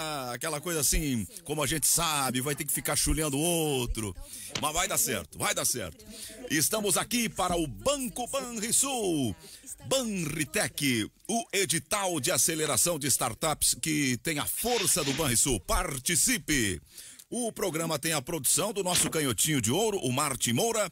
Ah, aquela coisa assim, como a gente sabe, vai ter que ficar chulhando o outro. Mas vai dar certo, vai dar certo. Estamos aqui para o Banco Banrisul. Banritec, o edital de aceleração de startups que tem a força do Banrisul. Participe! O programa tem a produção do nosso canhotinho de ouro, o Martin Moura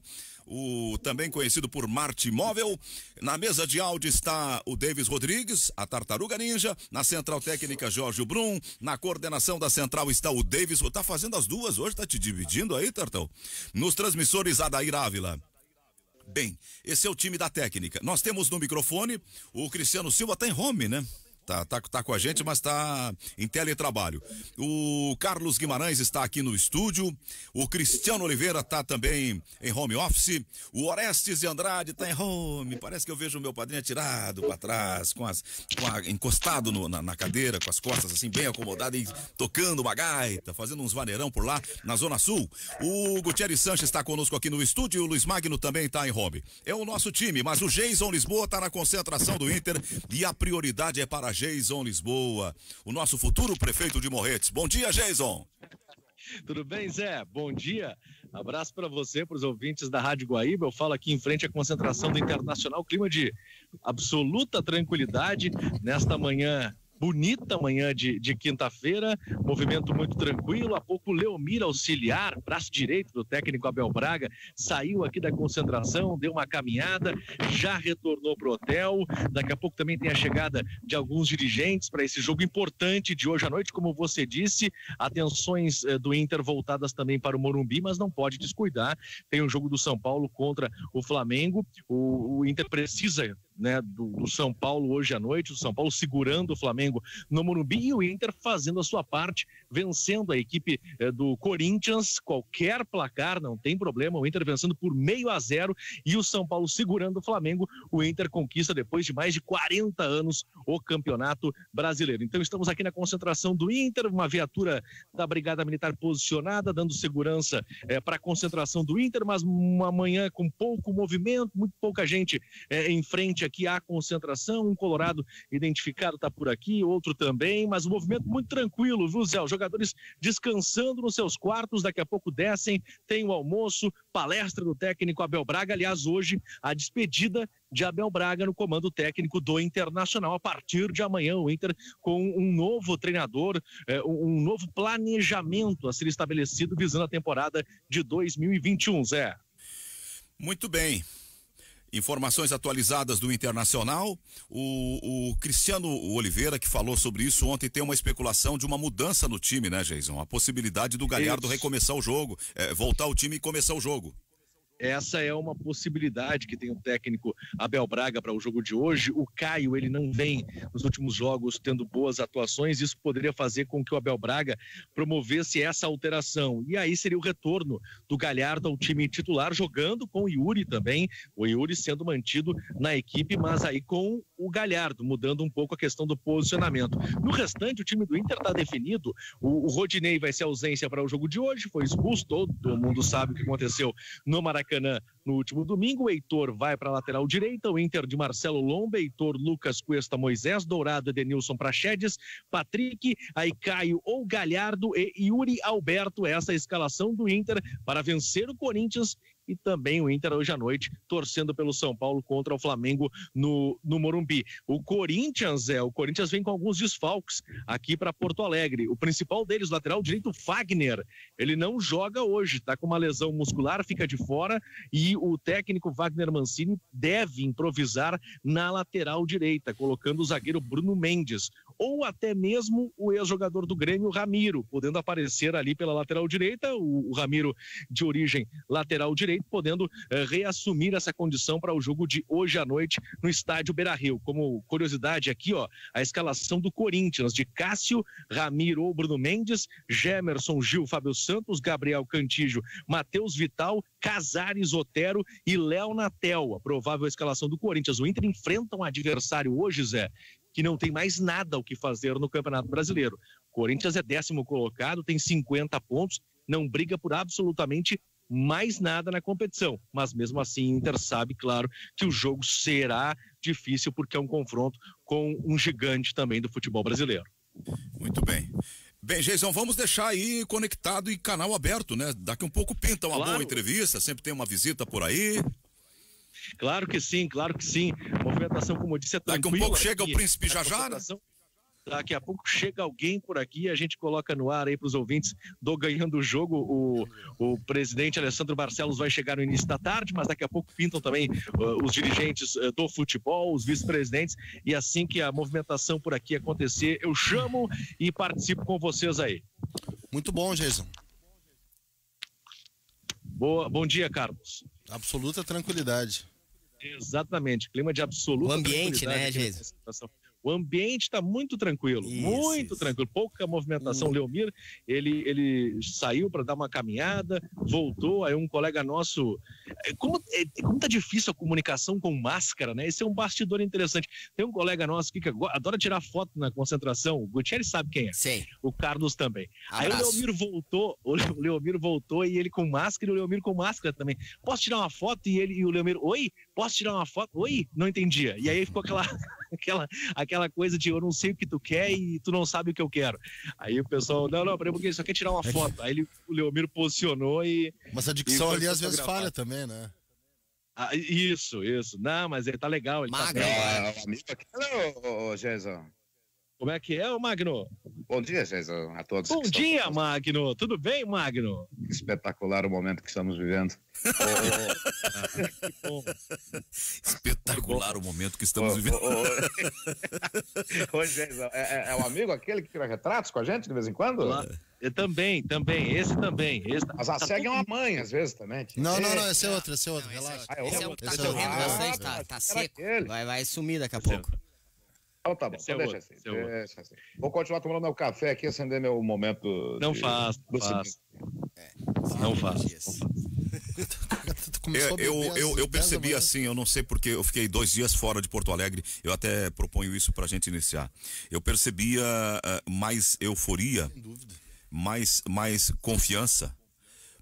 o também conhecido por Marte Móvel. Na mesa de áudio está o Davis Rodrigues, a Tartaruga Ninja. Na central técnica, Jorge Brum. Na coordenação da central está o Davis. Tá fazendo as duas hoje, tá te dividindo aí, Tartão? Nos transmissores, Adair Ávila. Bem, esse é o time da técnica. Nós temos no microfone o Cristiano Silva, tá em home, né? tá, tá, tá com a gente, mas tá em teletrabalho. O Carlos Guimarães está aqui no estúdio, o Cristiano Oliveira tá também em home office, o Orestes de Andrade tá em home, parece que eu vejo o meu padrinho atirado para trás, com as, com a, encostado no, na, na, cadeira, com as costas assim bem acomodado e tocando uma gaita, fazendo uns vaneirão por lá na Zona Sul. O Gutierrez Sanches está conosco aqui no estúdio, o Luiz Magno também tá em home. É o nosso time, mas o Jason Lisboa tá na concentração do Inter e a prioridade é para Jason Lisboa, o nosso futuro prefeito de Morretes. Bom dia, Jason. Tudo bem, Zé? Bom dia. Abraço para você, para os ouvintes da Rádio Guaíba. Eu falo aqui em frente à concentração do Internacional, clima de absoluta tranquilidade nesta manhã bonita manhã de, de quinta-feira, movimento muito tranquilo. Há pouco, Leomir Auxiliar, braço direito do técnico Abel Braga, saiu aqui da concentração, deu uma caminhada, já retornou para o hotel. Daqui a pouco também tem a chegada de alguns dirigentes para esse jogo importante de hoje à noite, como você disse. Atenções eh, do Inter voltadas também para o Morumbi, mas não pode descuidar. Tem o jogo do São Paulo contra o Flamengo. O, o Inter precisa né, do, do, São Paulo hoje à noite, o São Paulo segurando o Flamengo no Morumbi e o Inter fazendo a sua parte, vencendo a equipe eh, do Corinthians, qualquer placar, não tem problema, o Inter vencendo por meio a zero e o São Paulo segurando o Flamengo, o Inter conquista depois de mais de 40 anos o Campeonato Brasileiro. Então estamos aqui na concentração do Inter, uma viatura da Brigada Militar posicionada, dando segurança eh, para a concentração do Inter, mas uma manhã com pouco movimento, muito pouca gente eh, em frente aqui há concentração, um colorado identificado está por aqui, outro também, mas um movimento muito tranquilo, viu, Zé? Os jogadores descansando nos seus quartos, daqui a pouco descem, tem o almoço, palestra do técnico Abel Braga, aliás, hoje a despedida de Abel Braga no comando técnico do Internacional. A partir de amanhã, o Inter com um novo treinador, eh, um novo planejamento a ser estabelecido visando a temporada de 2021, Zé. Muito bem. Informações atualizadas do Internacional. O, o, Cristiano Oliveira, que falou sobre isso ontem, tem uma especulação de uma mudança no time, né, Jason? A possibilidade do Galhardo isso. recomeçar o jogo, é, voltar o time e começar o jogo. Essa é uma possibilidade que tem o técnico Abel Braga para o jogo de hoje. O Caio, ele não vem nos últimos jogos tendo boas atuações. Isso poderia fazer com que o Abel Braga promovesse essa alteração. E aí seria o retorno do Galhardo ao time titular, jogando com o Yuri também. O Yuri sendo mantido na equipe, mas aí com o Galhardo, mudando um pouco a questão do posicionamento. No restante, o time do Inter está definido. O, o Rodinei vai ser ausência para o jogo de hoje, foi expulso, todo mundo sabe o que aconteceu no Maracanã. Maracanã no último domingo. O Heitor vai para a lateral direita, o Inter de Marcelo Lomba, Heitor, Lucas Cuesta, Moisés Dourado, Edenilson Prachedes, Patrick, aí Caio ou Galhardo e Yuri Alberto. Essa é a escalação do Inter para vencer o Corinthians e também o Inter hoje à noite, torcendo pelo São Paulo contra o Flamengo no, no Morumbi. O Corinthians, é, o Corinthians vem com alguns desfalques aqui para Porto Alegre. O principal deles, lateral direito, Fagner. Ele não joga hoje, tá com uma lesão muscular, fica de fora e o técnico Wagner Mancini deve improvisar na lateral direita, colocando o zagueiro Bruno Mendes ou até mesmo o ex-jogador do Grêmio, Ramiro, podendo aparecer ali pela lateral direita, o, o Ramiro de origem lateral direita direito, podendo eh, reassumir essa condição para o jogo de hoje à noite no estádio Beira Rio. Como curiosidade aqui, ó, a escalação do Corinthians de Cássio, Ramiro ou Bruno Mendes, Gemerson, Gil, Fábio Santos, Gabriel Cantígio, Matheus Vital, Casares, Otero e Léo Natel. A provável escalação do Corinthians. O Inter enfrenta um adversário hoje, Zé, que não tem mais nada o que fazer no Campeonato Brasileiro. O Corinthians é décimo colocado, tem 50 pontos, não briga por absolutamente mais nada na competição. Mas mesmo assim, o Inter sabe, claro, que o jogo será difícil porque é um confronto com um gigante também do futebol brasileiro. Muito bem. Bem, Geison, vamos deixar aí conectado e canal aberto, né? Daqui um pouco pinta uma claro. boa entrevista, sempre tem uma visita por aí. Claro que sim, claro que sim. A movimentação, como eu disse, é tranquila. Daqui um pouco chega aqui. o príncipe Jajara. Daqui a pouco chega alguém por aqui, a gente coloca no ar aí para os ouvintes do Ganhando o Jogo. O, o presidente Alessandro Barcelos vai chegar no início da tarde, mas daqui a pouco pintam também uh, os dirigentes uh, do futebol, os vice-presidentes. E assim que a movimentação por aqui acontecer, eu chamo e participo com vocês aí. Muito bom, Jason. Boa, bom dia, Carlos. Absoluta tranquilidade. Exatamente, clima de absoluta. O ambiente, né, Jason? O ambiente está muito tranquilo, isso, muito isso. tranquilo, pouca movimentação. Hum. Leomir, ele, ele saiu para dar uma caminhada, voltou, aí um colega nosso. É, como, é, como tá difícil a comunicação com máscara, né? Esse é um bastidor interessante. Tem um colega nosso aqui que adora tirar foto na concentração, o Gutierrez sabe quem é. Sim. O Carlos também. Abraço. Aí o Leomir voltou, o Leomir voltou e ele com máscara e o Leomir com máscara também. Posso tirar uma foto? E ele e o Leomir, oi? Posso tirar uma foto? Oi? Não entendia. E aí ficou aquela, aquela, aquela aquela coisa de eu não sei o que tu quer e tu não sabe o que eu quero. Aí o pessoal, não, não, peraí, porque só quer tirar uma é foto. Aí ele, o Leomiro posicionou e. Mas a dicção ali às vezes falha também, né? Ah, isso, isso. Não, mas ele tá legal. Ele Magra. Tá... Ah, amigo aqui, Hello, Jason. Como é que é, o Magno? Bom dia, Jason, a todos. Bom dia, estão... Magno. Tudo bem, Magno? Que espetacular o momento que estamos vivendo. oh, Espetacular o momento que estamos oh, vivendo. Ô, oh, oh. Jason, é, é, é amigo aquele que tira retratos com a gente de vez em quando? Lá. Eu também, também, esse também. Esse... Mas a SEG tá é uma mãe, às vezes, também. Não, não, não, é. esse é outro, esse é outro, não, é relaxa. Ah, esse é, outro. Tá é o que tá correndo tá, tá seco. Vai, vai sumir daqui a pouco. Então tá bom, então é deixa, assim, é deixa assim, Vou continuar tomando meu café aqui, acender meu momento. Não de, faço, não faço. É, não faço. eu, eu, eu, eu percebi assim, eu não sei porque eu fiquei dois dias fora de Porto Alegre, eu até proponho isso pra gente iniciar. Eu percebia uh, mais euforia, mais, mais confiança,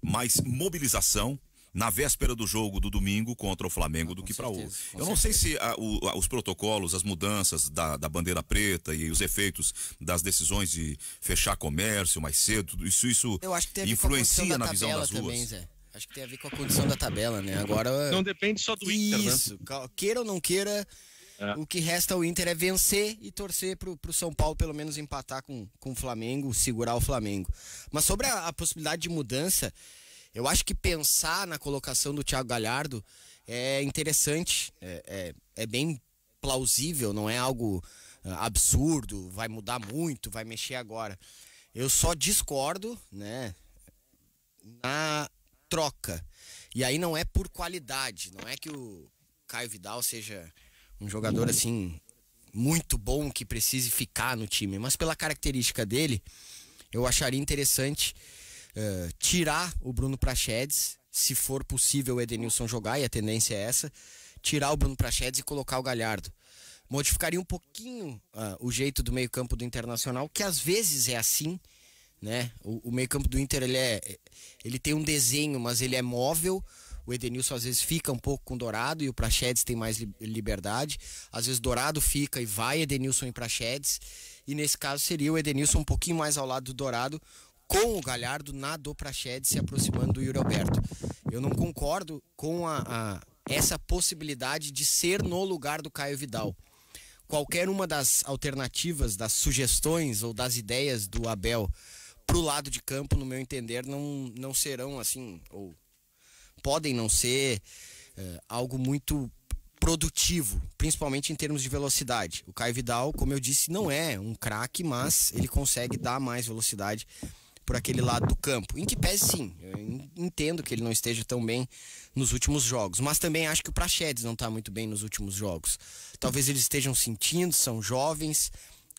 mais mobilização na véspera do jogo do domingo contra o Flamengo ah, do que para hoje. Eu não sei se a, o, a, os protocolos, as mudanças da, da, bandeira preta e os efeitos das decisões de fechar comércio mais cedo, isso, isso influencia na visão das também, Zé. Acho que tem a ver com a condição da tabela, né? Agora. Não depende só do Inter, né? Isso. Né? Queira ou não queira, é. o que resta ao Inter é vencer e torcer pro, pro São Paulo pelo menos empatar com, com o Flamengo, segurar o Flamengo. Mas sobre a, a possibilidade de mudança, eu acho que pensar na colocação do Thiago Galhardo é interessante, é, é, é bem plausível, não é algo ah, absurdo, vai mudar muito, vai mexer agora. Eu só discordo, né, na troca. E aí não é por qualidade, não é que o Caio Vidal seja um jogador uhum. assim muito bom que precise ficar no time, mas pela característica dele, eu acharia interessante eh, tirar o Bruno Prachedes, se for possível o Edenilson jogar, e a tendência é essa, tirar o Bruno Prachedes e colocar o Galhardo. Modificaria um pouquinho uh, o jeito do meio-campo do Internacional, que às vezes é assim, né? O, o meio-campo do Inter ele, é, ele tem um desenho, mas ele é móvel. O Edenilson às vezes fica um pouco com o Dourado e o Prachedes tem mais liberdade. Às vezes Dourado fica e vai Edenilson e Prachedes. E nesse caso seria o Edenilson um pouquinho mais ao lado do Dourado, com o Galhardo na do Praxedes se aproximando do Yuri Alberto. Eu não concordo com a, a, essa possibilidade de ser no lugar do Caio Vidal. Qualquer uma das alternativas, das sugestões ou das ideias do Abel para o lado de campo, no meu entender, não, não serão assim, ou podem não ser eh, algo muito produtivo, principalmente em termos de velocidade. O Caio Vidal, como eu disse, não é um craque, mas ele consegue dar mais velocidade por aquele lado do campo. Em que pese, sim, entendo que ele não esteja tão bem nos últimos jogos, mas também acho que o Praxedes não está muito bem nos últimos jogos. Talvez eles estejam sentindo, são jovens,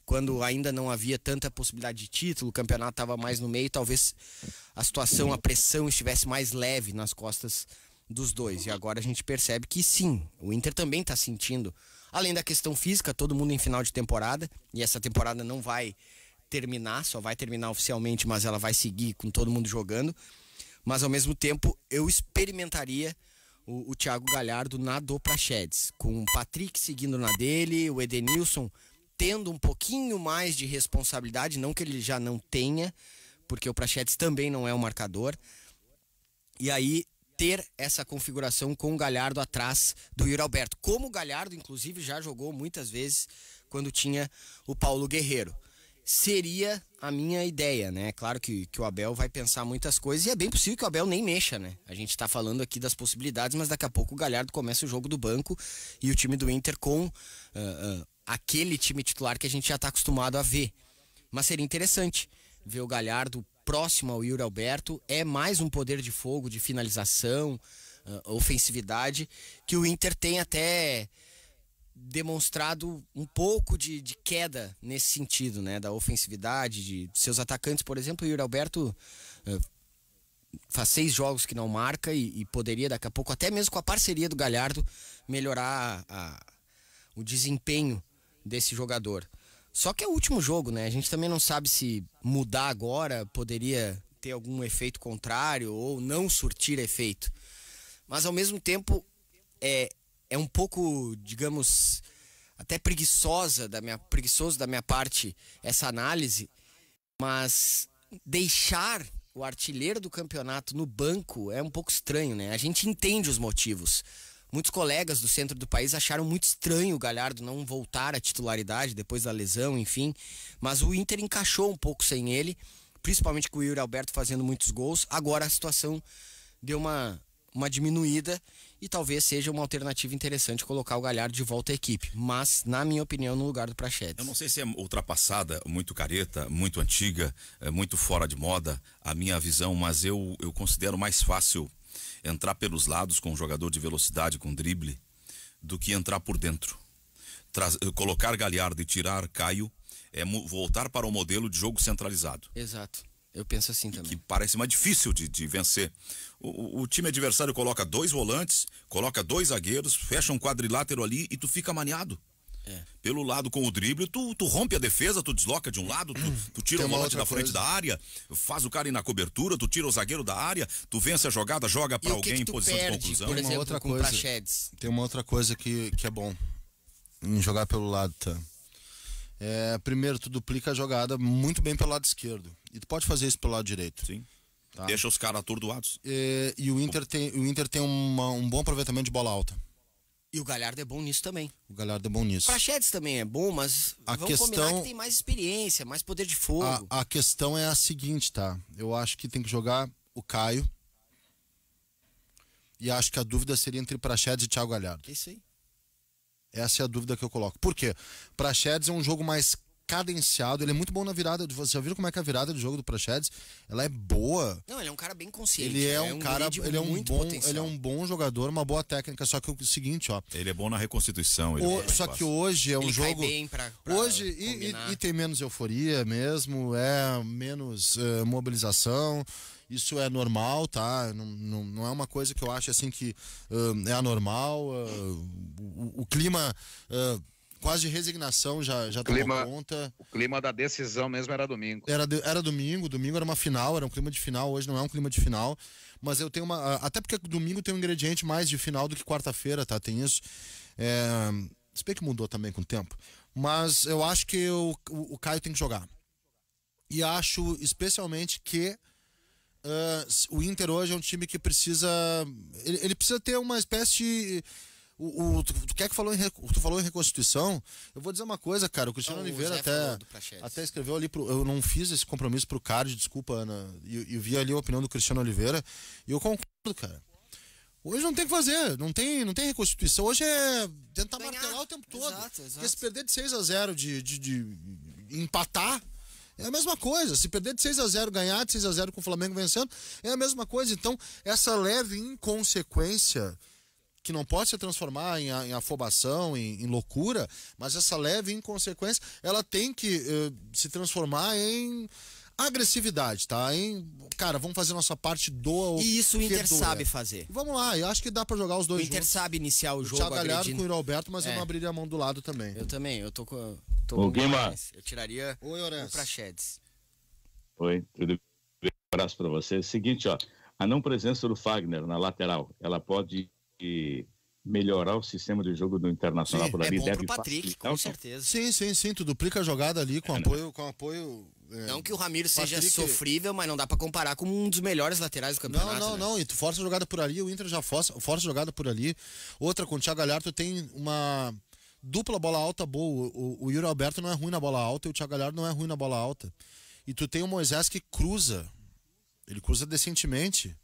quando ainda não havia tanta possibilidade de título, o campeonato estava mais no meio, talvez a situação, a pressão estivesse mais leve nas costas dos dois. E agora a gente percebe que sim, o Inter também está sentindo. Além da questão física, todo mundo em final de temporada, e essa temporada não vai terminar, só vai terminar oficialmente, mas ela vai seguir com todo mundo jogando. Mas ao mesmo tempo, eu experimentaria o, o Thiago Galhardo na do Praxedes, com o Patrick seguindo na dele, o Edenilson tendo um pouquinho mais de responsabilidade, não que ele já não tenha, porque o Praxedes também não é um marcador. E aí ter essa configuração com o Galhardo atrás do Yuri Alberto. Como o Galhardo, inclusive, já jogou muitas vezes quando tinha o Paulo Guerreiro seria a minha ideia, né? Claro que, que o Abel vai pensar muitas coisas e é bem possível que o Abel nem mexa, né? A gente tá falando aqui das possibilidades, mas daqui a pouco o Galhardo começa o jogo do banco e o time do Inter com uh, uh, aquele time titular que a gente já tá acostumado a ver. Mas seria interessante ver o Galhardo próximo ao Yuri Alberto, é mais um poder de fogo, de finalização, uh, ofensividade, que o Inter tem até demonstrado um pouco de, de, queda nesse sentido, né? Da ofensividade, de seus atacantes, por exemplo, o Yuri Alberto uh, faz seis jogos que não marca e, e, poderia daqui a pouco, até mesmo com a parceria do Galhardo, melhorar a, o desempenho desse jogador. Só que é o último jogo, né? A gente também não sabe se mudar agora poderia ter algum efeito contrário ou não surtir efeito. Mas ao mesmo tempo, é, é um pouco, digamos, até preguiçosa da minha preguiçoso da minha parte essa análise, mas deixar o artilheiro do campeonato no banco é um pouco estranho, né? A gente entende os motivos. Muitos colegas do centro do país acharam muito estranho o Galhardo não voltar à titularidade depois da lesão, enfim. Mas o Inter encaixou um pouco sem ele, principalmente com o Yuri Alberto fazendo muitos gols. Agora a situação deu uma, uma diminuída e talvez seja uma alternativa interessante colocar o Galhardo de volta à equipe, mas na minha opinião no lugar do Prachedes. Eu não sei se é ultrapassada, muito careta, muito antiga, é muito fora de moda a minha visão, mas eu, eu considero mais fácil entrar pelos lados com um jogador de velocidade, com drible, do que entrar por dentro. Eh, colocar Galhardo e tirar Caio é voltar para o modelo de jogo centralizado. Exato. Eu penso assim também. Que parece mais difícil de, de vencer. O, o, time adversário coloca dois volantes, coloca dois zagueiros, fecha um quadrilátero ali e tu fica maniado. É. Pelo lado com o drible, tu, tu rompe a defesa, tu desloca de um lado, tu, tu tira o volante da frente coisa. da área, faz o cara ir na cobertura, tu tira o zagueiro da área, tu vence a jogada, joga para alguém que que em posição perde, de conclusão. Por exemplo, uma outra coisa, tem uma outra coisa que, que é bom em jogar pelo lado, tá? É, primeiro, tu duplica a jogada muito bem pelo lado esquerdo. E tu pode fazer isso pelo lado direito. Sim. Tá? Deixa os caras atordoados. E, é, e, o Inter tem, o Inter tem uma, um bom aproveitamento de bola alta. E o Galhardo é bom nisso também. O Galhardo é bom nisso. O também é bom, mas a vamos questão... que tem mais experiência, mais poder de fogo. A, a, questão é a seguinte, tá? Eu acho que tem que jogar o Caio. E acho que a dúvida seria entre Praxedes e Thiago Galhardo. É isso aí. Essa é a dúvida que eu coloco. Por quê? Praxedes é um jogo mais cadenciado, ele é muito bom na virada. Você já viu como é que é a virada do jogo do Prachedes? Ela é boa. Não, ele é um cara bem consciente. Ele é, né? um, é um cara, ele é um bom, potencial. ele é um bom jogador, uma boa técnica, só que o seguinte, ó. Ele é bom na reconstituição, o, é Só que hoje é um ele jogo pra, pra Hoje e, e, e, tem menos euforia mesmo, é menos uh, mobilização. Isso é normal, tá? Não, não, não, é uma coisa que eu acho assim que uh, é anormal. Uh, o, o, clima quase resignação já, já clima, conta. O clima da decisão mesmo era domingo. Era, era domingo, domingo era uma final, era um clima de final, hoje não é um clima de final. Mas eu tenho uma. Até porque domingo tem um ingrediente mais de final do que quarta-feira, tá? Tem isso. É, se bem que mudou também com o tempo. Mas eu acho que o, o Caio tem que jogar. E acho especialmente que. Uh, o Inter hoje é um time que precisa. Ele, ele precisa ter uma espécie de o, o, tu, tu quer que falou em, tu falou em reconstituição? Eu vou dizer uma coisa, cara. O Cristiano então, Oliveira o até, até escreveu ali. Pro, eu não fiz esse compromisso pro card, desculpa, Ana. E eu, vi ali a opinião do Cristiano Oliveira. E eu concordo, cara. Hoje não tem o que fazer, não tem, não tem reconstituição. Hoje é tentar Ganhar. martelar o tempo todo. Exato, exato. Porque se perder de 6 a 0 de, de, de empatar, é a mesma coisa. Se perder de 6 a 0 ganhar de 6 a 0 com o Flamengo vencendo, é a mesma coisa. Então, essa leve inconsequência que não pode se transformar em, em afobação, em, em, loucura, mas essa leve inconsequência, ela tem que eh, se transformar em agressividade, tá? Em, cara, vamos fazer nossa parte do E isso o Inter doa. sabe fazer. Vamos lá, eu acho que dá para jogar os dois O Inter juntos. sabe iniciar o, jogo Thiago galhado com o Roberto, Alberto, mas é. eu não abriria a mão do lado também. Eu também, eu tô com tô Ô, Guima. Eu tiraria Oi, o Praxedes. Oi, tudo bem? Um abraço para você. Seguinte, ó, a não presença do Fagner na lateral, ela pode que melhorar o sistema de jogo do Internacional sim, por ali é bom deve pro Patrick, facilitar. com certeza. Sim, sim, sim, tu duplica a jogada ali com é, né? apoio, não. com apoio. É, não que o Ramiro Patrick... seja sofrível, mas não dá para comparar com um dos melhores laterais do campeonato. Não, não, né? não, e tu força a jogada por ali, o Inter já força, força a jogada por ali. Outra com o Thiago Galhardo tem uma dupla bola alta boa. O, o, o Yuri Alberto não é ruim na bola alta e o Thiago Galhardo não é ruim na bola alta. E tu tem o Moisés que cruza. Ele cruza decentemente.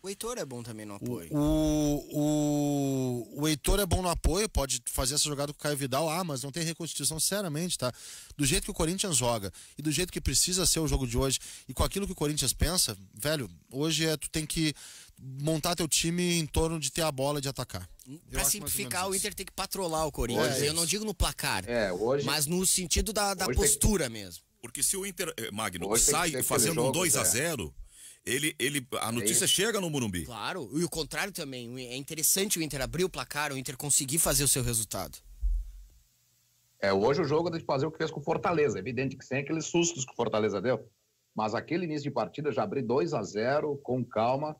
O Heitor é bom também no apoio. O, o, o Heitor é bom no apoio, pode fazer essa jogada com o Caio Vidal. Ah, mas não tem reconstituição, sinceramente, tá? Do jeito que o Corinthians joga e do jeito que precisa ser o jogo de hoje e com aquilo que o Corinthians pensa, velho, hoje é, tu tem que montar teu time em torno de ter a bola de atacar. Pra simplificar, o Inter tem que patrolar o Corinthians. É. Eu não digo no placar, é, hoje, mas no sentido da, da postura mesmo. Porque se o Inter, eh, Magno, hoje sai fazendo um 2 a 0 ele, ele, a é notícia é chega no Morumbi. Claro, e o contrário também. É interessante o Inter abrir o placar, o Inter conseguir fazer o seu resultado. É, hoje o jogo é de fazer o que fez com o Fortaleza. É evidente que sem aqueles sustos que o Fortaleza deu. Mas aquele início de partida já abrir 2 a 0 com calma,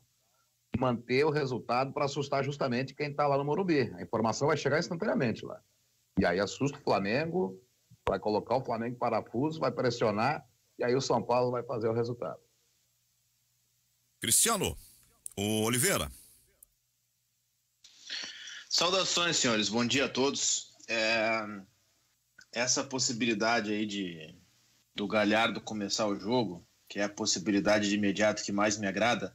manter o resultado para assustar justamente quem está lá no Morumbi. A informação vai chegar instantaneamente lá. E aí assusta o Flamengo, vai colocar o Flamengo em parafuso, vai pressionar, e aí o São Paulo vai fazer o resultado. Cristiano, o Oliveira. Saudações, senhores. Bom dia a todos. É, essa possibilidade aí de do Galhardo começar o jogo, que é a possibilidade de imediato que mais me agrada,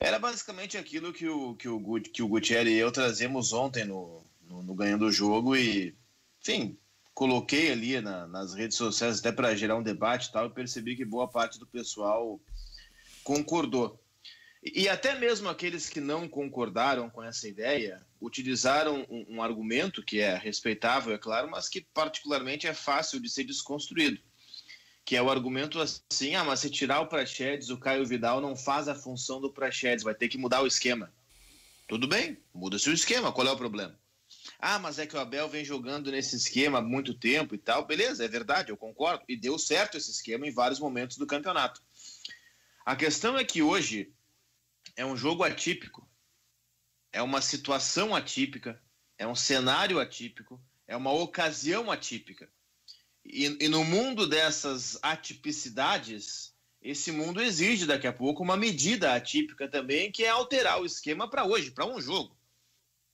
era basicamente aquilo que o, que o, que o Gutierrez e eu trazemos ontem no, no, no Ganhando o Jogo e, enfim, coloquei ali na, nas redes sociais até para gerar um debate e tal, e percebi que boa parte do pessoal concordou. E até mesmo aqueles que não concordaram com essa ideia utilizaram um, um, argumento que é respeitável, é claro, mas que particularmente é fácil de ser desconstruído, que é o argumento assim, ah, mas se tirar o Praxedes, o Caio Vidal não faz a função do Praxedes, vai ter que mudar o esquema. Tudo bem, muda-se o esquema, qual é o problema? Ah, mas é que o Abel vem jogando nesse esquema há muito tempo e tal. Beleza, é verdade, eu concordo. E deu certo esse esquema em vários momentos do campeonato. A questão é que hoje é um jogo atípico, é uma situação atípica, é um cenário atípico, é uma ocasião atípica. E, e, no mundo dessas atipicidades, esse mundo exige daqui a pouco uma medida atípica também, que é alterar o esquema para hoje, para um jogo.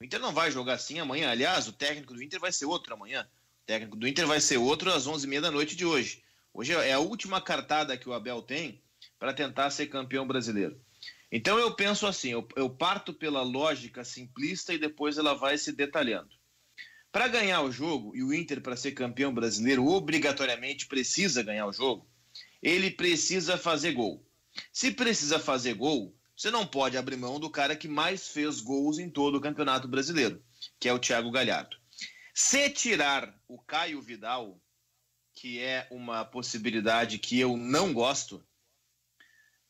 O Inter não vai jogar assim amanhã. Aliás, o técnico do Inter vai ser outro amanhã. O técnico do Inter vai ser outro às 11h30 da noite de hoje. Hoje é a última cartada que o Abel tem para tentar ser campeão brasileiro. Então eu penso assim, eu, eu, parto pela lógica simplista e depois ela vai se detalhando. Para ganhar o jogo, e o Inter para ser campeão brasileiro obrigatoriamente precisa ganhar o jogo, ele precisa fazer gol. Se precisa fazer gol, você não pode abrir mão do cara que mais fez gols em todo o Campeonato Brasileiro, que é o Thiago Galhardo. Se tirar o Caio Vidal, que é uma possibilidade que eu não gosto,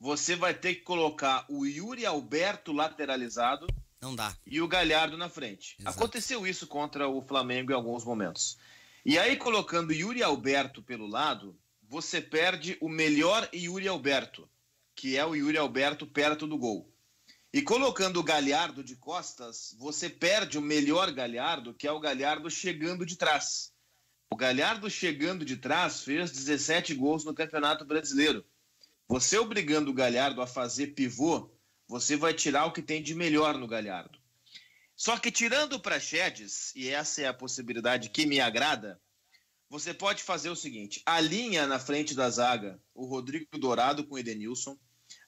você vai ter que colocar o Yuri Alberto lateralizado. Não dá. E o Galhardo na frente. Exato. Aconteceu isso contra o Flamengo em alguns momentos. E aí, colocando Yuri Alberto pelo lado, você perde o melhor Yuri Alberto, que é o Yuri Alberto perto do gol. E colocando o Galhardo de costas, você perde o melhor Galhardo, que é o Galhardo chegando de trás. O Galhardo chegando de trás fez 17 gols no Campeonato Brasileiro. Você obrigando o Galhardo a fazer pivô, você vai tirar o que tem de melhor no Galhardo. Só que tirando o Praxedes, e essa é a possibilidade que me agrada, você pode fazer o seguinte: alinha na frente da zaga o Rodrigo Dourado com o Edenilson.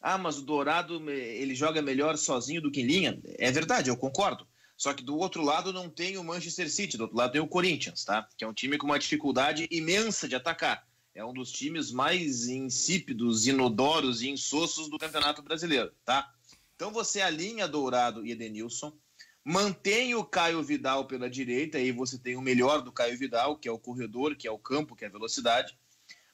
Ah, mas o Dourado ele joga melhor sozinho do que em linha. É verdade, eu concordo. Só que do outro lado não tem o Manchester City, do outro lado tem o Corinthians, tá? Que é um time com uma dificuldade imensa de atacar é um dos times mais insípidos, inodoros e insossos do Campeonato Brasileiro, tá? Então você alinha Dourado e Edenilson, mantém o Caio Vidal pela direita, aí você tem o melhor do Caio Vidal, que é o corredor, que é o campo, que é a velocidade.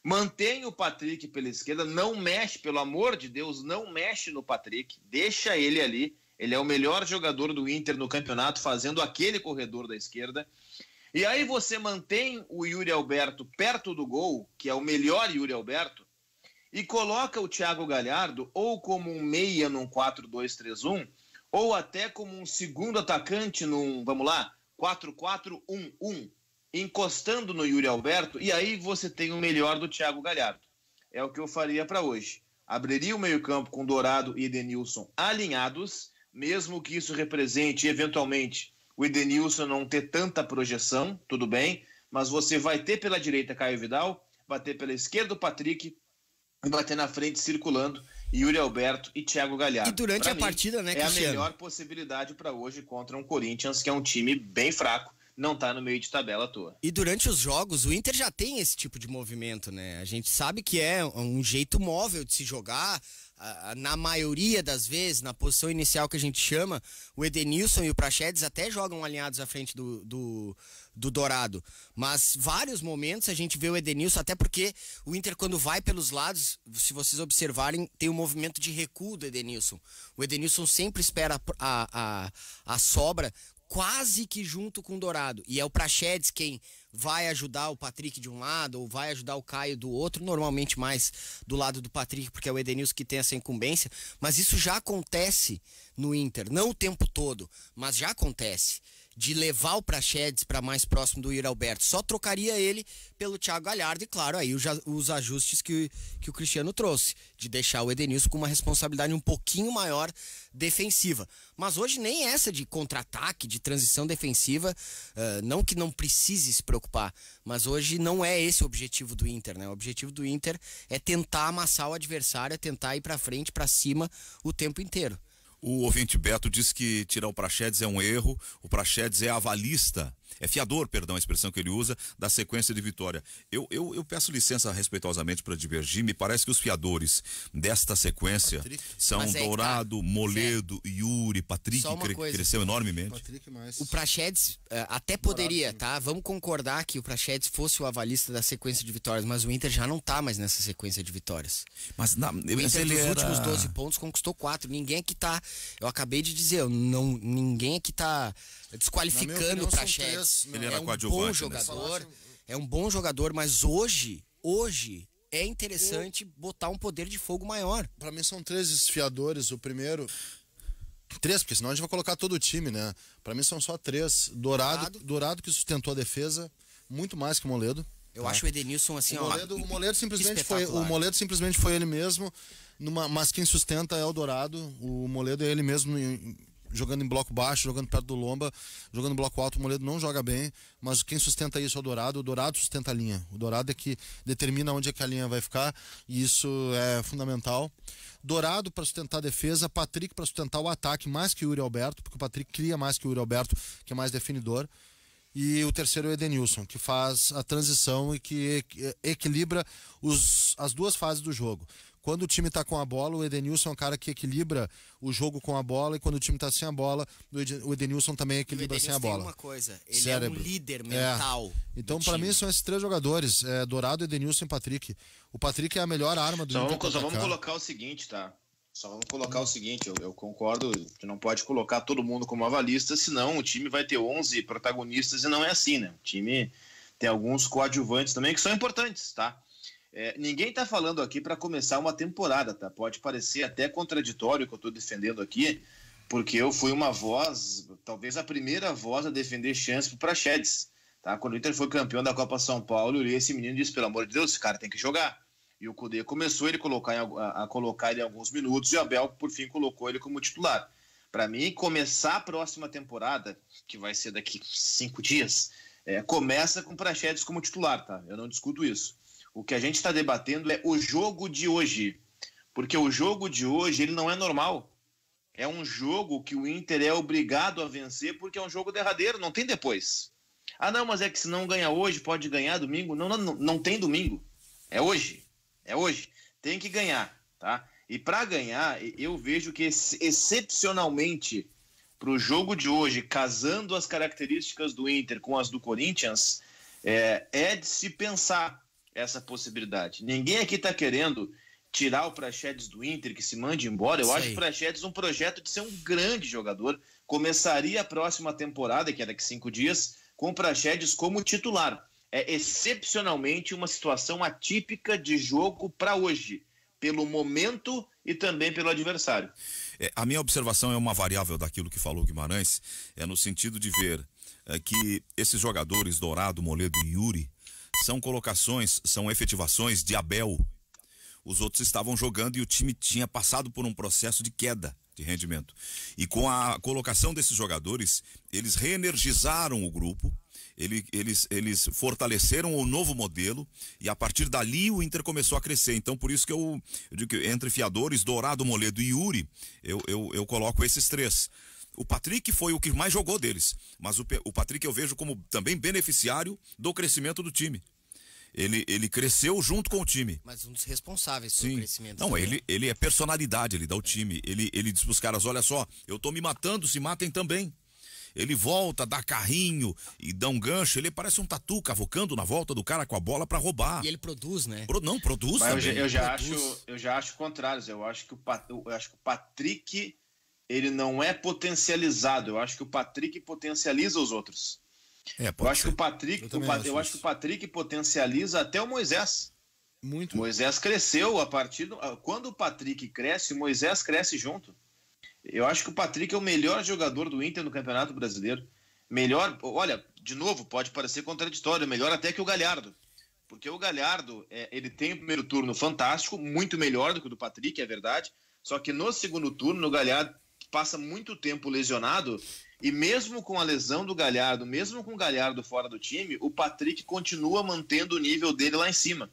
Mantém o Patrick pela esquerda, não mexe, pelo amor de Deus, não mexe no Patrick, deixa ele ali. Ele é o melhor jogador do Inter no campeonato, fazendo aquele corredor da esquerda. E aí você mantém o Yuri Alberto perto do gol, que é o melhor Yuri Alberto, e coloca o Thiago Galhardo ou como um meia num 4-2-3-1, ou até como um segundo atacante num, vamos lá, 4-4-1-1, encostando no Yuri Alberto, e aí você tem o melhor do Thiago Galhardo. É o que eu faria para hoje. Abriria o meio-campo com Dourado e Edenilson alinhados, mesmo que isso represente, eventualmente, o Edenilson não ter tanta projeção, tudo bem, mas você vai ter pela direita Caio Vidal, vai ter pela esquerda o Patrick, e vai ter na frente circulando Yuri Alberto e Thiago Galhardo. E durante pra a mim, partida, né, Cristiano? É a melhor possibilidade para hoje contra um Corinthians que é um time bem fraco não está no meio de tabela à toa. E durante os jogos, o Inter já tem esse tipo de movimento, né? A gente sabe que é um jeito móvel de se jogar, na maioria das vezes, na posição inicial que a gente chama, o Edenilson e o Prachedes até jogam alinhados à frente do, do, do, Dourado. Mas vários momentos a gente vê o Edenilson, até porque o Inter, quando vai pelos lados, se vocês observarem, tem um movimento de recuo do Edenilson. O Edenilson sempre espera a, a, a sobra quase que junto com o Dourado. E é o Prachedes quem vai ajudar o Patrick de um lado ou vai ajudar o Caio do outro, normalmente mais do lado do Patrick, porque é o Edenilson que tem essa incumbência. Mas isso já acontece no Inter, não o tempo todo, mas já acontece de levar o Praxedes para mais próximo do ir Alberto. Só trocaria ele pelo Thiago Galhardo e, claro, aí os, os ajustes que, que o Cristiano trouxe, de deixar o Edenilson com uma responsabilidade um pouquinho maior defensiva. Mas hoje nem essa de contra-ataque, de transição defensiva, uh, não que não precise se preocupar, mas hoje não é esse o objetivo do Inter, né? O objetivo do Inter é tentar amassar o adversário, é tentar ir para frente, para cima o tempo inteiro. O ouvinte Beto diz que tirar o Praxedes é um erro, o Praxedes é avalista é fiador, perdão, a expressão que ele usa, da sequência de vitória. Eu, eu, eu peço licença respeitosamente para divergir, me parece que os fiadores desta sequência Patrick. são é tá. Dourado, tá. Moledo, é. Yuri, Patrick, cre coisa, cresceu enormemente. Patrick, mas... O Prachedes eh, até poderia, tá? Vamos concordar que o Prachedes fosse o avalista da sequência de vitórias, mas o Inter já não tá mais nessa sequência de vitórias. Mas na, o Inter dos era... últimos 12 pontos conquistou quatro. Ninguém aqui é tá. Eu acabei de dizer, eu não, ninguém aqui é tá desqualificando o Prachedes. É ele era é um bom né? jogador, é um bom jogador, mas hoje, hoje, é interessante Eu... botar um poder de fogo maior. Para mim são três esfiadores, O primeiro. Três, porque senão a gente vai colocar todo o time, né? Para mim são só três. Dourado, Dourado, Dourado. que sustentou a defesa, muito mais que o Moledo. Eu tá? acho o Edenilson assim, o Moledo, ó. O Moledo simplesmente foi, o Moledo simplesmente foi ele mesmo, numa, mas quem sustenta é o Dourado. O Moledo é ele mesmo em, jogando em bloco baixo, jogando perto do lomba, jogando em bloco alto, o Moledo não joga bem, mas quem sustenta isso é o Dourado, o Dourado sustenta a linha. O Dourado é que determina onde é que a linha vai ficar e isso é fundamental. Dourado para sustentar a defesa, Patrick para sustentar o ataque mais que o Yuri Alberto, porque o Patrick cria mais que o Yuri Alberto, que é mais definidor. E o terceiro é o Edenilson, que faz a transição e que equilibra os, as duas fases do jogo. Quando o time está com a bola, o Edenilson é um cara que equilibra o jogo com a bola, e quando o time está sem a bola, o Edenilson também equilibra Edenilson sem a bola. Tem uma coisa, ele Cérebro. é um líder é. mental. É. Então, para mim, são esses três jogadores: é, Dourado, Edenilson e Patrick. O Patrick é a melhor arma do Só, só vamos colocar o seguinte, tá? Só vamos colocar o seguinte, eu, eu, concordo que não pode colocar todo mundo como avalista, senão o time vai ter 11 protagonistas e não é assim, né? O time tem alguns coadjuvantes também que são importantes, tá? É, ninguém está falando aqui para começar uma temporada, tá? Pode parecer até contraditório o que eu estou defendendo aqui, porque eu fui uma voz, talvez a primeira voz a defender chance para Praxedes, tá? Quando o Inter foi campeão da Copa São Paulo, e esse menino disse, pelo amor de Deus, esse cara tem que jogar. E o Cudê começou ele colocar em, a, a, colocar ele em alguns minutos e o Abel, por fim, colocou ele como titular. Para mim, começar a próxima temporada, que vai ser daqui cinco dias, é, começa com o Praxedes como titular, tá? Eu não discuto isso. O que a gente está debatendo é o jogo de hoje, porque o jogo de hoje ele não é normal. É um jogo que o Inter é obrigado a vencer porque é um jogo derradeiro, não tem depois. Ah, não, mas é que se não ganha hoje, pode ganhar domingo. Não, não, não tem domingo. É hoje. É hoje. Tem que ganhar, tá? E para ganhar, eu vejo que ex excepcionalmente para o jogo de hoje, casando as características do Inter com as do Corinthians, é, é de se pensar essa possibilidade. Ninguém aqui está querendo tirar o Praxedes do Inter, que se mande embora. Eu Sei. acho o Praxedes um projeto de ser um grande jogador. Começaria a próxima temporada, que era é daqui cinco dias, com o Praxedes como titular. É excepcionalmente uma situação atípica de jogo para hoje, pelo momento e também pelo adversário. É, a minha observação é uma variável daquilo que falou Guimarães, é no sentido de ver é, que esses jogadores, Dourado, Moledo e Yuri, são colocações, são efetivações de Abel. Os outros estavam jogando e o time tinha passado por um processo de queda de rendimento. E com a colocação desses jogadores, eles reenergizaram o grupo, ele, eles, eles fortaleceram o novo modelo e a partir dali o Inter começou a crescer. Então, por isso que eu, eu digo que entre fiadores, Dourado, Moledo e Yuri, eu, eu, eu coloco esses três. O Patrick foi o que mais jogou deles, mas o, o Patrick eu vejo como também beneficiário do crescimento do time ele, ele cresceu junto com o time. Mas um dos responsáveis pelo Sim. crescimento. Não, ele, né? ele é personalidade, ele dá o time. Ele, ele diz pros caras, olha só, eu tô me matando, se matem também. Ele volta, dá carrinho e dá um gancho. Ele parece um tatu cavocando na volta do cara com a bola para roubar. E ele produz, né? Pro, não, produz. também. Eu, já, eu já acho, eu já acho contrário, Eu acho que o, Pat, eu acho que o Patrick ele não é potencializado. Eu acho que o Patrick potencializa os outros. É, eu acho ser. que o Patrick, eu, o acho, eu acho que o Patrick potencializa até o Moisés. Muito. Moisés cresceu a partir do... quando o Patrick cresce, o Moisés cresce junto. Eu acho que o Patrick é o melhor jogador do Inter no Campeonato Brasileiro. Melhor, olha, de novo, pode parecer contraditório, melhor até que o Galhardo. Porque o Galhardo, é, ele tem o primeiro turno fantástico, muito melhor do que o do Patrick, é verdade. Só que no segundo turno, o Galhardo passa muito tempo lesionado e mesmo com a lesão do Galhardo, mesmo com o Galhardo fora do time, o Patrick continua mantendo o nível dele lá em cima.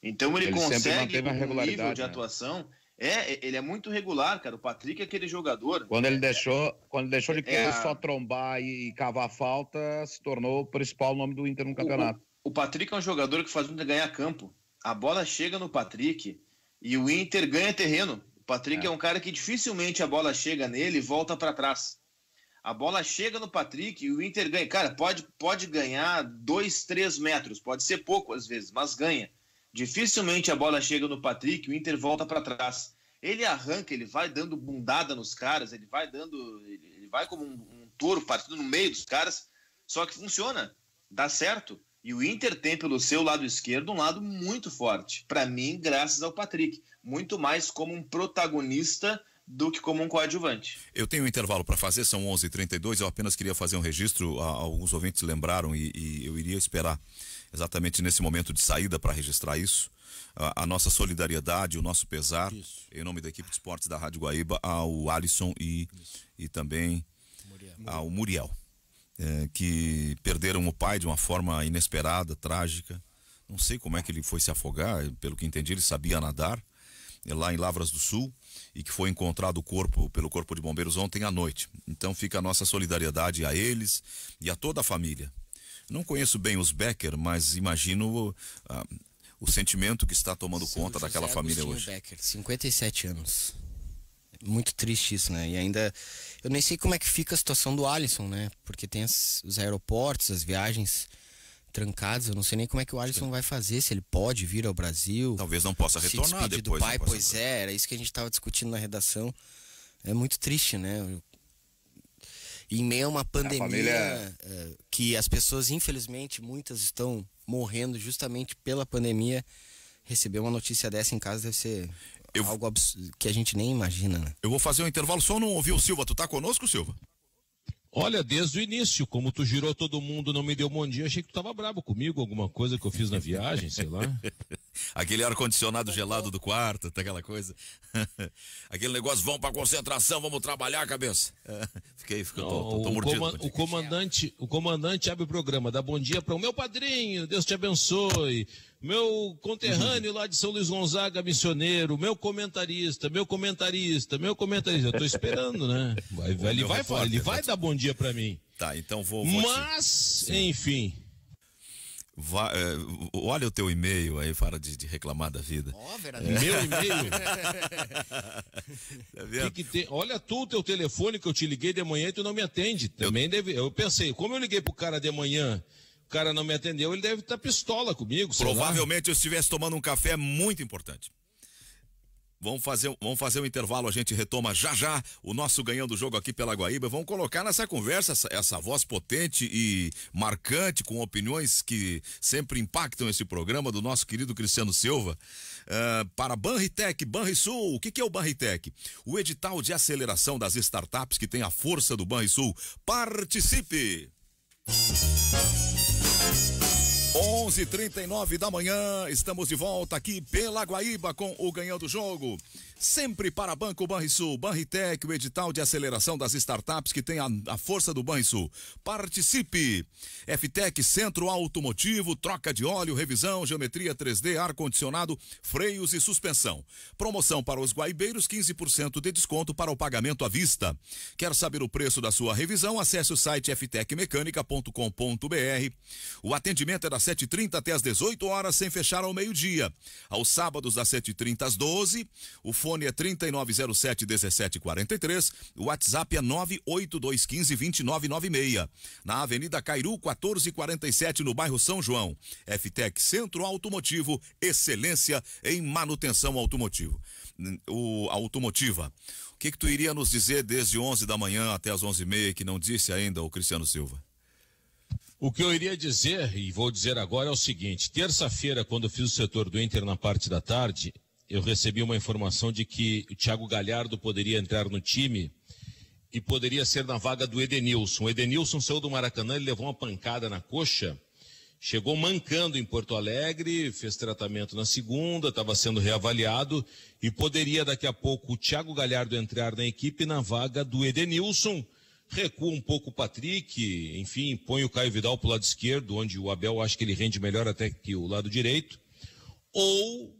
Então ele, ele consegue um nível de né? atuação. É, ele é muito regular, cara. O Patrick é aquele jogador. Quando ele deixou, quando deixou de é, é querer é, só trombar e cavar falta, se tornou o principal nome do Inter no campeonato. O, o Patrick é um jogador que faz o Inter ganhar campo. A bola chega no Patrick e o Inter ganha terreno. O Patrick é, é um cara que dificilmente a bola chega nele e volta para trás. A bola chega no Patrick e o Inter ganha. Cara, pode, pode ganhar 2, 3 metros, pode ser pouco às vezes, mas ganha. Dificilmente a bola chega no Patrick e o Inter volta para trás. Ele arranca, ele vai dando bundada nos caras, ele vai dando. Ele vai como um, um touro partindo no meio dos caras. Só que funciona, dá certo. E o Inter tem pelo seu lado esquerdo um lado muito forte. Para mim, graças ao Patrick. Muito mais como um protagonista do que como um coadjuvante. Eu tenho um intervalo para fazer, são 11:32. h 32 eu apenas queria fazer um registro, alguns ouvintes lembraram e, e eu iria esperar exatamente nesse momento de saída para registrar isso. A, a, nossa solidariedade, o nosso pesar, isso. em nome da equipe de esportes da Rádio Guaíba, ao Alisson e, e também Muriel. ao Muriel, é, que perderam o pai de uma forma inesperada, trágica. Não sei como é que ele foi se afogar, pelo que entendi, ele sabia nadar lá em Lavras do Sul e que foi encontrado o corpo pelo Corpo de Bombeiros ontem à noite. Então fica a nossa solidariedade a eles e a toda a família. Não conheço bem os Becker, mas imagino ah, o sentimento que está tomando conta José daquela família Agostinho hoje. Becker, 57 anos. É muito triste isso, né? E ainda eu nem sei como é que fica a situação do Alisson, né? Porque tem as, os aeroportos, as viagens trancados. Eu não sei nem como é que o Alisson Sim. vai fazer, se ele pode vir ao Brasil. Talvez não possa retornar se depois. do né, pai, pois é, era isso que a gente estava discutindo na redação. É muito triste, né? Em meio a uma pandemia família... Eh, que as pessoas, infelizmente, muitas estão morrendo justamente pela pandemia, receber uma notícia dessa em casa deve ser Eu... algo que a gente nem imagina, né? Eu vou fazer um intervalo só não ouvir o Silva. Tu tá conosco, Silva? Olha, desde o início, como tu girou todo mundo, não me deu bom dia, achei que tu tava bravo comigo, alguma coisa que eu fiz na viagem, sei lá. Aquele ar-condicionado gelado do quarto, tá aquela coisa. Aquele negócio, vamos pra concentração, vamos trabalhar, cabeça. Fiquei, fiquei não, tô, tô, tô o, mordido, coman o comandante, o comandante abre o programa, dá bom dia para o meu padrinho, Deus te abençoe meu uhum. conterrâneo lá de São Luís Gonzaga, missioneiro, meu comentarista, meu comentarista, meu comentarista. Eu tô esperando, né? Vai, vai, ele, vai, repórter, ele vai tá. dar bom dia para mim. Tá, então vou. vou Mas, enfim. Vai, é, olha o teu e-mail aí, para de, de, reclamar da vida. Oh, Meu e-mail? Tá que que olha tu o teu telefone que eu te liguei de manhã e tu não me atende. Também eu... Deve, eu pensei, como eu liguei pro cara de manhã o cara não me atendeu, ele deve estar tá pistola comigo. Provavelmente eu estivesse tomando um café é muito importante. Vamos fazer, vamos fazer um intervalo, a gente retoma já já o nosso ganhando o jogo aqui pela Guaíba. Vamos colocar nessa conversa essa, essa, voz potente e marcante, com opiniões que sempre impactam esse programa do nosso querido Cristiano Silva. Uh, para Banritec, Banrisul, o que, que é o Banritec? O edital de aceleração das startups que tem a força do Banrisul. Participe! Música 11:39 da manhã, estamos de volta aqui pela Guaíba com o do Jogo. Sempre para Banco Banrisul, Banritec, o edital de aceleração das startups que tem a, a força do Banrisul. Participe! FTEC Centro Automotivo, troca de óleo, revisão, geometria 3D, ar-condicionado, freios e suspensão. Promoção para os guaibeiros, 15% de desconto para o pagamento à vista. Quer saber o preço da sua revisão? Acesse o site ftecmecânica.com.br. O atendimento é das 7h30 até as 18 horas, sem fechar ao meio-dia. Aos sábados, das 7h30 às 12 o fone é 3907-1743, o WhatsApp é 98215-2996. Na Avenida Cairu 1447, no bairro São João. FTEC Centro Automotivo, excelência em manutenção automotivo. O, automotiva. O que, que tu iria nos dizer desde 11 da manhã até as 11h30 que não disse ainda o Cristiano Silva? O que eu iria dizer, e vou dizer agora, é o seguinte: terça-feira, quando fiz o setor do Inter na parte da tarde, eu recebi uma informação de que o Thiago Galhardo poderia entrar no time e poderia ser na vaga do Edenilson. O Edenilson saiu do Maracanã, ele levou uma pancada na coxa, chegou mancando em Porto Alegre, fez tratamento na segunda, estava sendo reavaliado e poderia daqui a pouco o Thiago Galhardo entrar na equipe na vaga do Edenilson recua um pouco o Patrick, enfim, põe o Caio Vidal para o lado esquerdo, onde o Abel acha que ele rende melhor até que o lado direito, ou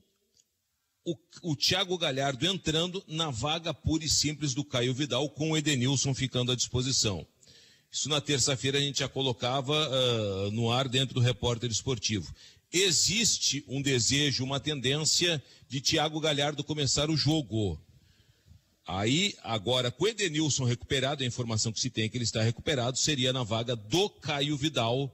o, o Thiago Galhardo entrando na vaga pura e simples do Caio Vidal, com o Edenilson ficando à disposição. Isso na terça-feira a gente já colocava uh, no ar dentro do repórter esportivo. Existe um desejo, uma tendência de Thiago Galhardo começar o jogo Aí, agora, com o Edenilson recuperado, a informação que se tem é que ele está recuperado, seria na vaga do Caio Vidal,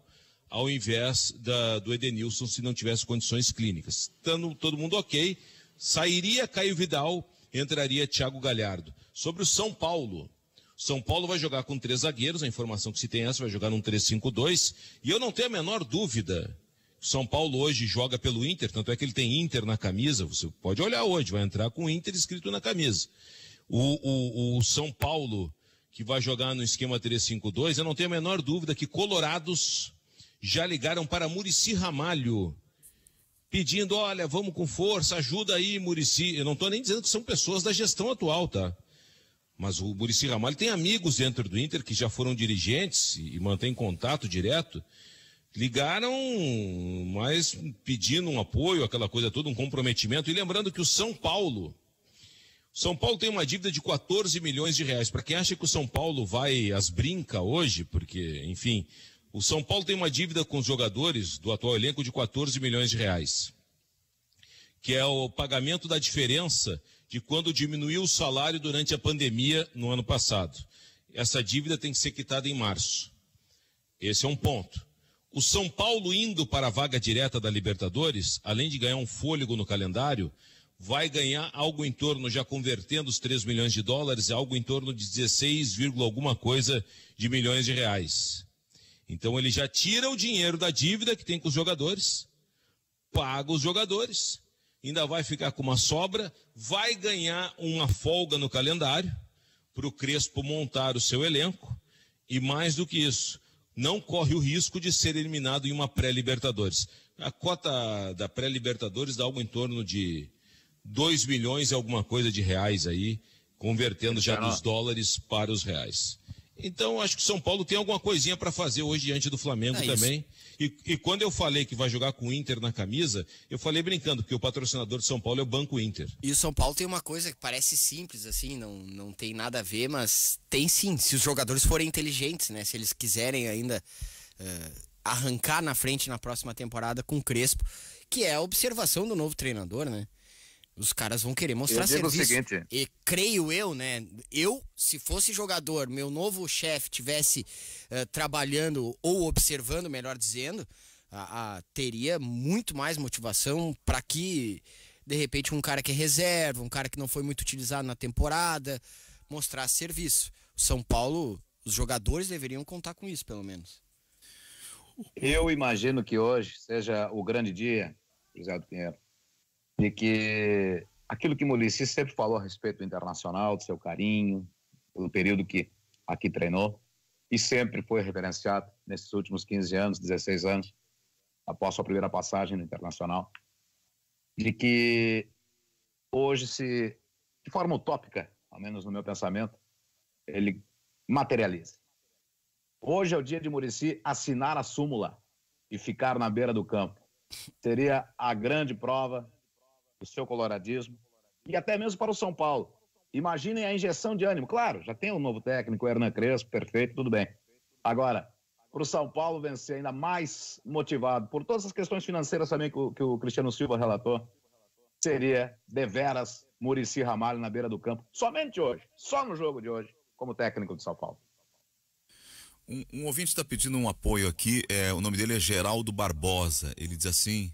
ao invés da, do Edenilson, se não tivesse condições clínicas. Estando todo mundo ok, sairia Caio Vidal, entraria Thiago Galhardo. Sobre o São Paulo. São Paulo vai jogar com três zagueiros, a informação que se tem é essa, vai jogar num 3-5-2. E eu não tenho a menor dúvida são Paulo hoje joga pelo Inter, tanto é que ele tem Inter na camisa. Você pode olhar hoje, vai entrar com Inter escrito na camisa. O, o, o São Paulo, que vai jogar no esquema 352, eu não tenho a menor dúvida que Colorados já ligaram para Murici Ramalho, pedindo: olha, vamos com força, ajuda aí, Murici. Eu não estou nem dizendo que são pessoas da gestão atual, tá? Mas o Murici Ramalho tem amigos dentro do Inter que já foram dirigentes e mantém contato direto. Ligaram, mas pedindo um apoio, aquela coisa toda, um comprometimento. E lembrando que o São Paulo são Paulo tem uma dívida de 14 milhões de reais. Para quem acha que o São Paulo vai às brinca hoje, porque, enfim, o São Paulo tem uma dívida com os jogadores do atual elenco de 14 milhões de reais, que é o pagamento da diferença de quando diminuiu o salário durante a pandemia no ano passado. Essa dívida tem que ser quitada em março. Esse é um ponto. O São Paulo indo para a vaga direta da Libertadores, além de ganhar um fôlego no calendário, vai ganhar algo em torno, já convertendo os 3 milhões de dólares, é algo em torno de 16, alguma coisa de milhões de reais. Então ele já tira o dinheiro da dívida que tem com os jogadores, paga os jogadores, ainda vai ficar com uma sobra, vai ganhar uma folga no calendário para o Crespo montar o seu elenco e mais do que isso, não corre o risco de ser eliminado em uma pré-Libertadores. A cota da pré-Libertadores dá algo em torno de 2 milhões e alguma coisa de reais aí, convertendo já dos dólares para os reais. Então, acho que São Paulo tem alguma coisinha para fazer hoje diante do Flamengo é também. E, e, quando eu falei que vai jogar com o Inter na camisa, eu falei brincando, porque o patrocinador de São Paulo é o Banco Inter. E o São Paulo tem uma coisa que parece simples, assim, não, não tem nada a ver, mas tem sim, se os jogadores forem inteligentes, né? Se eles quiserem ainda uh, arrancar na frente na próxima temporada com o Crespo, que é a observação do novo treinador, né? Os caras vão querer mostrar eu digo serviço. O seguinte. E creio eu, né? Eu, se fosse jogador, meu novo chefe tivesse uh, trabalhando ou observando, melhor dizendo, a, a teria muito mais motivação para que, de repente, um cara que é reserva, um cara que não foi muito utilizado na temporada, mostrasse serviço. São Paulo, os jogadores deveriam contar com isso, pelo menos. Eu imagino que hoje seja o grande dia, José do Pinheiro de que aquilo que Murici sempre falou a respeito do internacional, do seu carinho, do período que aqui treinou, e sempre foi referenciado nesses últimos 15 anos, 16 anos, após sua primeira passagem no internacional, de que hoje se, de forma utópica, ao menos no meu pensamento, ele materializa. Hoje é o dia de Murici assinar a súmula e ficar na beira do campo. Seria a grande prova seu coloradismo e até mesmo para o São Paulo. Imaginem a injeção de ânimo. Claro, já tem um novo técnico, o Hernan Crespo, perfeito, tudo bem. Agora, para o São Paulo vencer ainda mais motivado, por todas as questões financeiras também que o, que o Cristiano Silva relatou, seria deveras Murici Ramalho na beira do campo, somente hoje, só no jogo de hoje, como técnico de São Paulo. Um, um ouvinte está pedindo um apoio aqui, é, o nome dele é Geraldo Barbosa. Ele diz assim: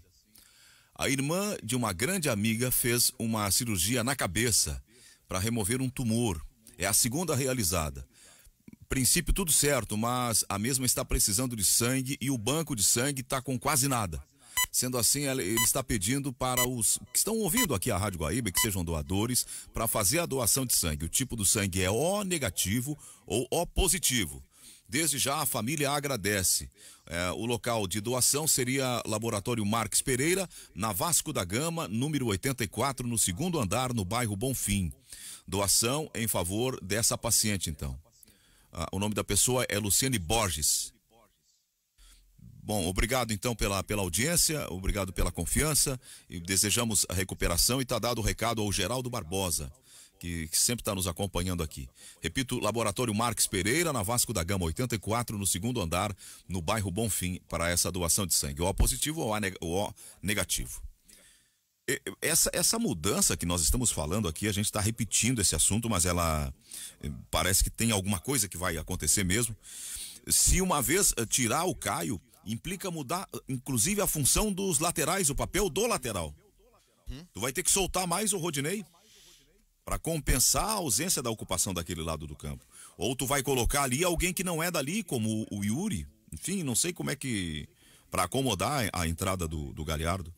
a irmã de uma grande amiga fez uma cirurgia na cabeça para remover um tumor. É a segunda realizada. Princípio tudo certo, mas a mesma está precisando de sangue e o banco de sangue está com quase nada. Sendo assim, ele está pedindo para os que estão ouvindo aqui a Rádio Guaíba que sejam doadores para fazer a doação de sangue. O tipo do sangue é O negativo ou O positivo. Desde já a família agradece. É, o local de doação seria Laboratório Marques Pereira, na Vasco da Gama, número 84, no segundo andar, no bairro Bonfim. Doação em favor dessa paciente, então. Ah, o nome da pessoa é Luciane Borges. Bom, obrigado então pela, pela audiência, obrigado pela confiança e desejamos a recuperação e está dado o recado ao Geraldo Barbosa que, que sempre está nos acompanhando aqui. Repito, Laboratório Marques Pereira, na Vasco da Gama 84, no segundo andar, no bairro Bonfim, para essa doação de sangue. O positivo ou O negativo. Essa, essa mudança que nós estamos falando aqui, a gente está repetindo esse assunto, mas ela eh, parece que tem alguma coisa que vai acontecer mesmo. Se uma vez eh, tirar o Caio, implica mudar, inclusive, a função dos laterais, o papel do lateral. Hum? Tu vai ter que soltar mais o Rodinei? para compensar a ausência da ocupação daquele lado do campo. Ou tu vai colocar ali alguém que não é dali, como o Yuri. Enfim, não sei como é que. para acomodar a entrada do, do Galhardo.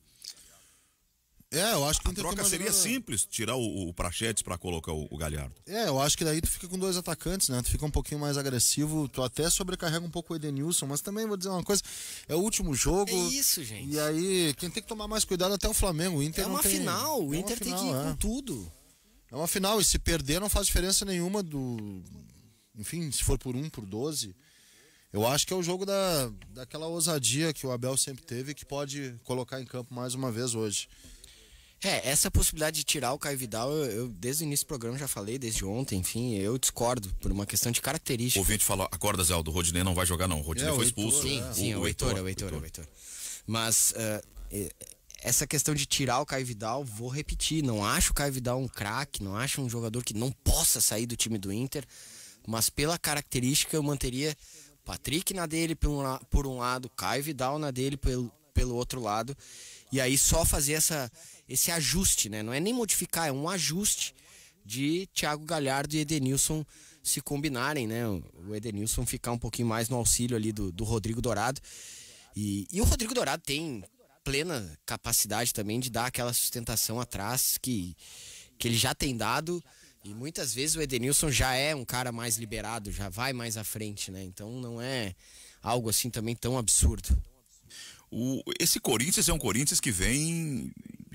É, eu acho que a troca seria simples, tirar o, o Prachetes para colocar o, o, Galhardo. É, eu acho que daí tu fica com dois atacantes, né? Tu fica um pouquinho mais agressivo, tu até sobrecarrega um pouco o Edenilson, mas também vou dizer uma coisa, é o último jogo. É isso, gente. E aí, quem tem que tomar mais cuidado é até o Flamengo, o Inter É uma tem... final, o é Inter é tem que ir é. com tudo. É uma final, e se perder não faz diferença nenhuma do. Enfim, se for por um, por 12. Eu acho que é o jogo da, daquela ousadia que o Abel sempre teve que pode colocar em campo mais uma vez hoje. É, essa possibilidade de tirar o Caio Vidal, eu, eu, desde o início do programa já falei, desde ontem, enfim, eu discordo por uma questão de característica. O ouvinte falou, acorda, Zé, o do Rodinei não vai jogar não, o Rodinei é, foi expulso. Heitor, sim, é. sim, o, o Heitor, é o Heitor, o Heitor. Mas uh, essa questão de tirar o Caio Vidal, vou repetir, não acho o Caio Vidal um craque, não acho um jogador que não possa sair do time do Inter, mas pela característica eu manteria Patrick na dele por um, por um lado, Caio Vidal na dele pelo, pelo outro lado, e aí só fazer essa, esse ajuste, né? Não é nem modificar, é um ajuste de Thiago Galhardo e Edenilson se combinarem, né? O Edenilson ficar um pouquinho mais no auxílio ali do, do Rodrigo Dourado. E, e o Rodrigo Dourado tem, plena capacidade também de dar aquela sustentação atrás que, que ele já tem dado. E muitas vezes o Edenilson já é um cara mais liberado, já vai mais à frente, né? Então não é algo assim também tão absurdo. O, esse Corinthians é um Corinthians que vem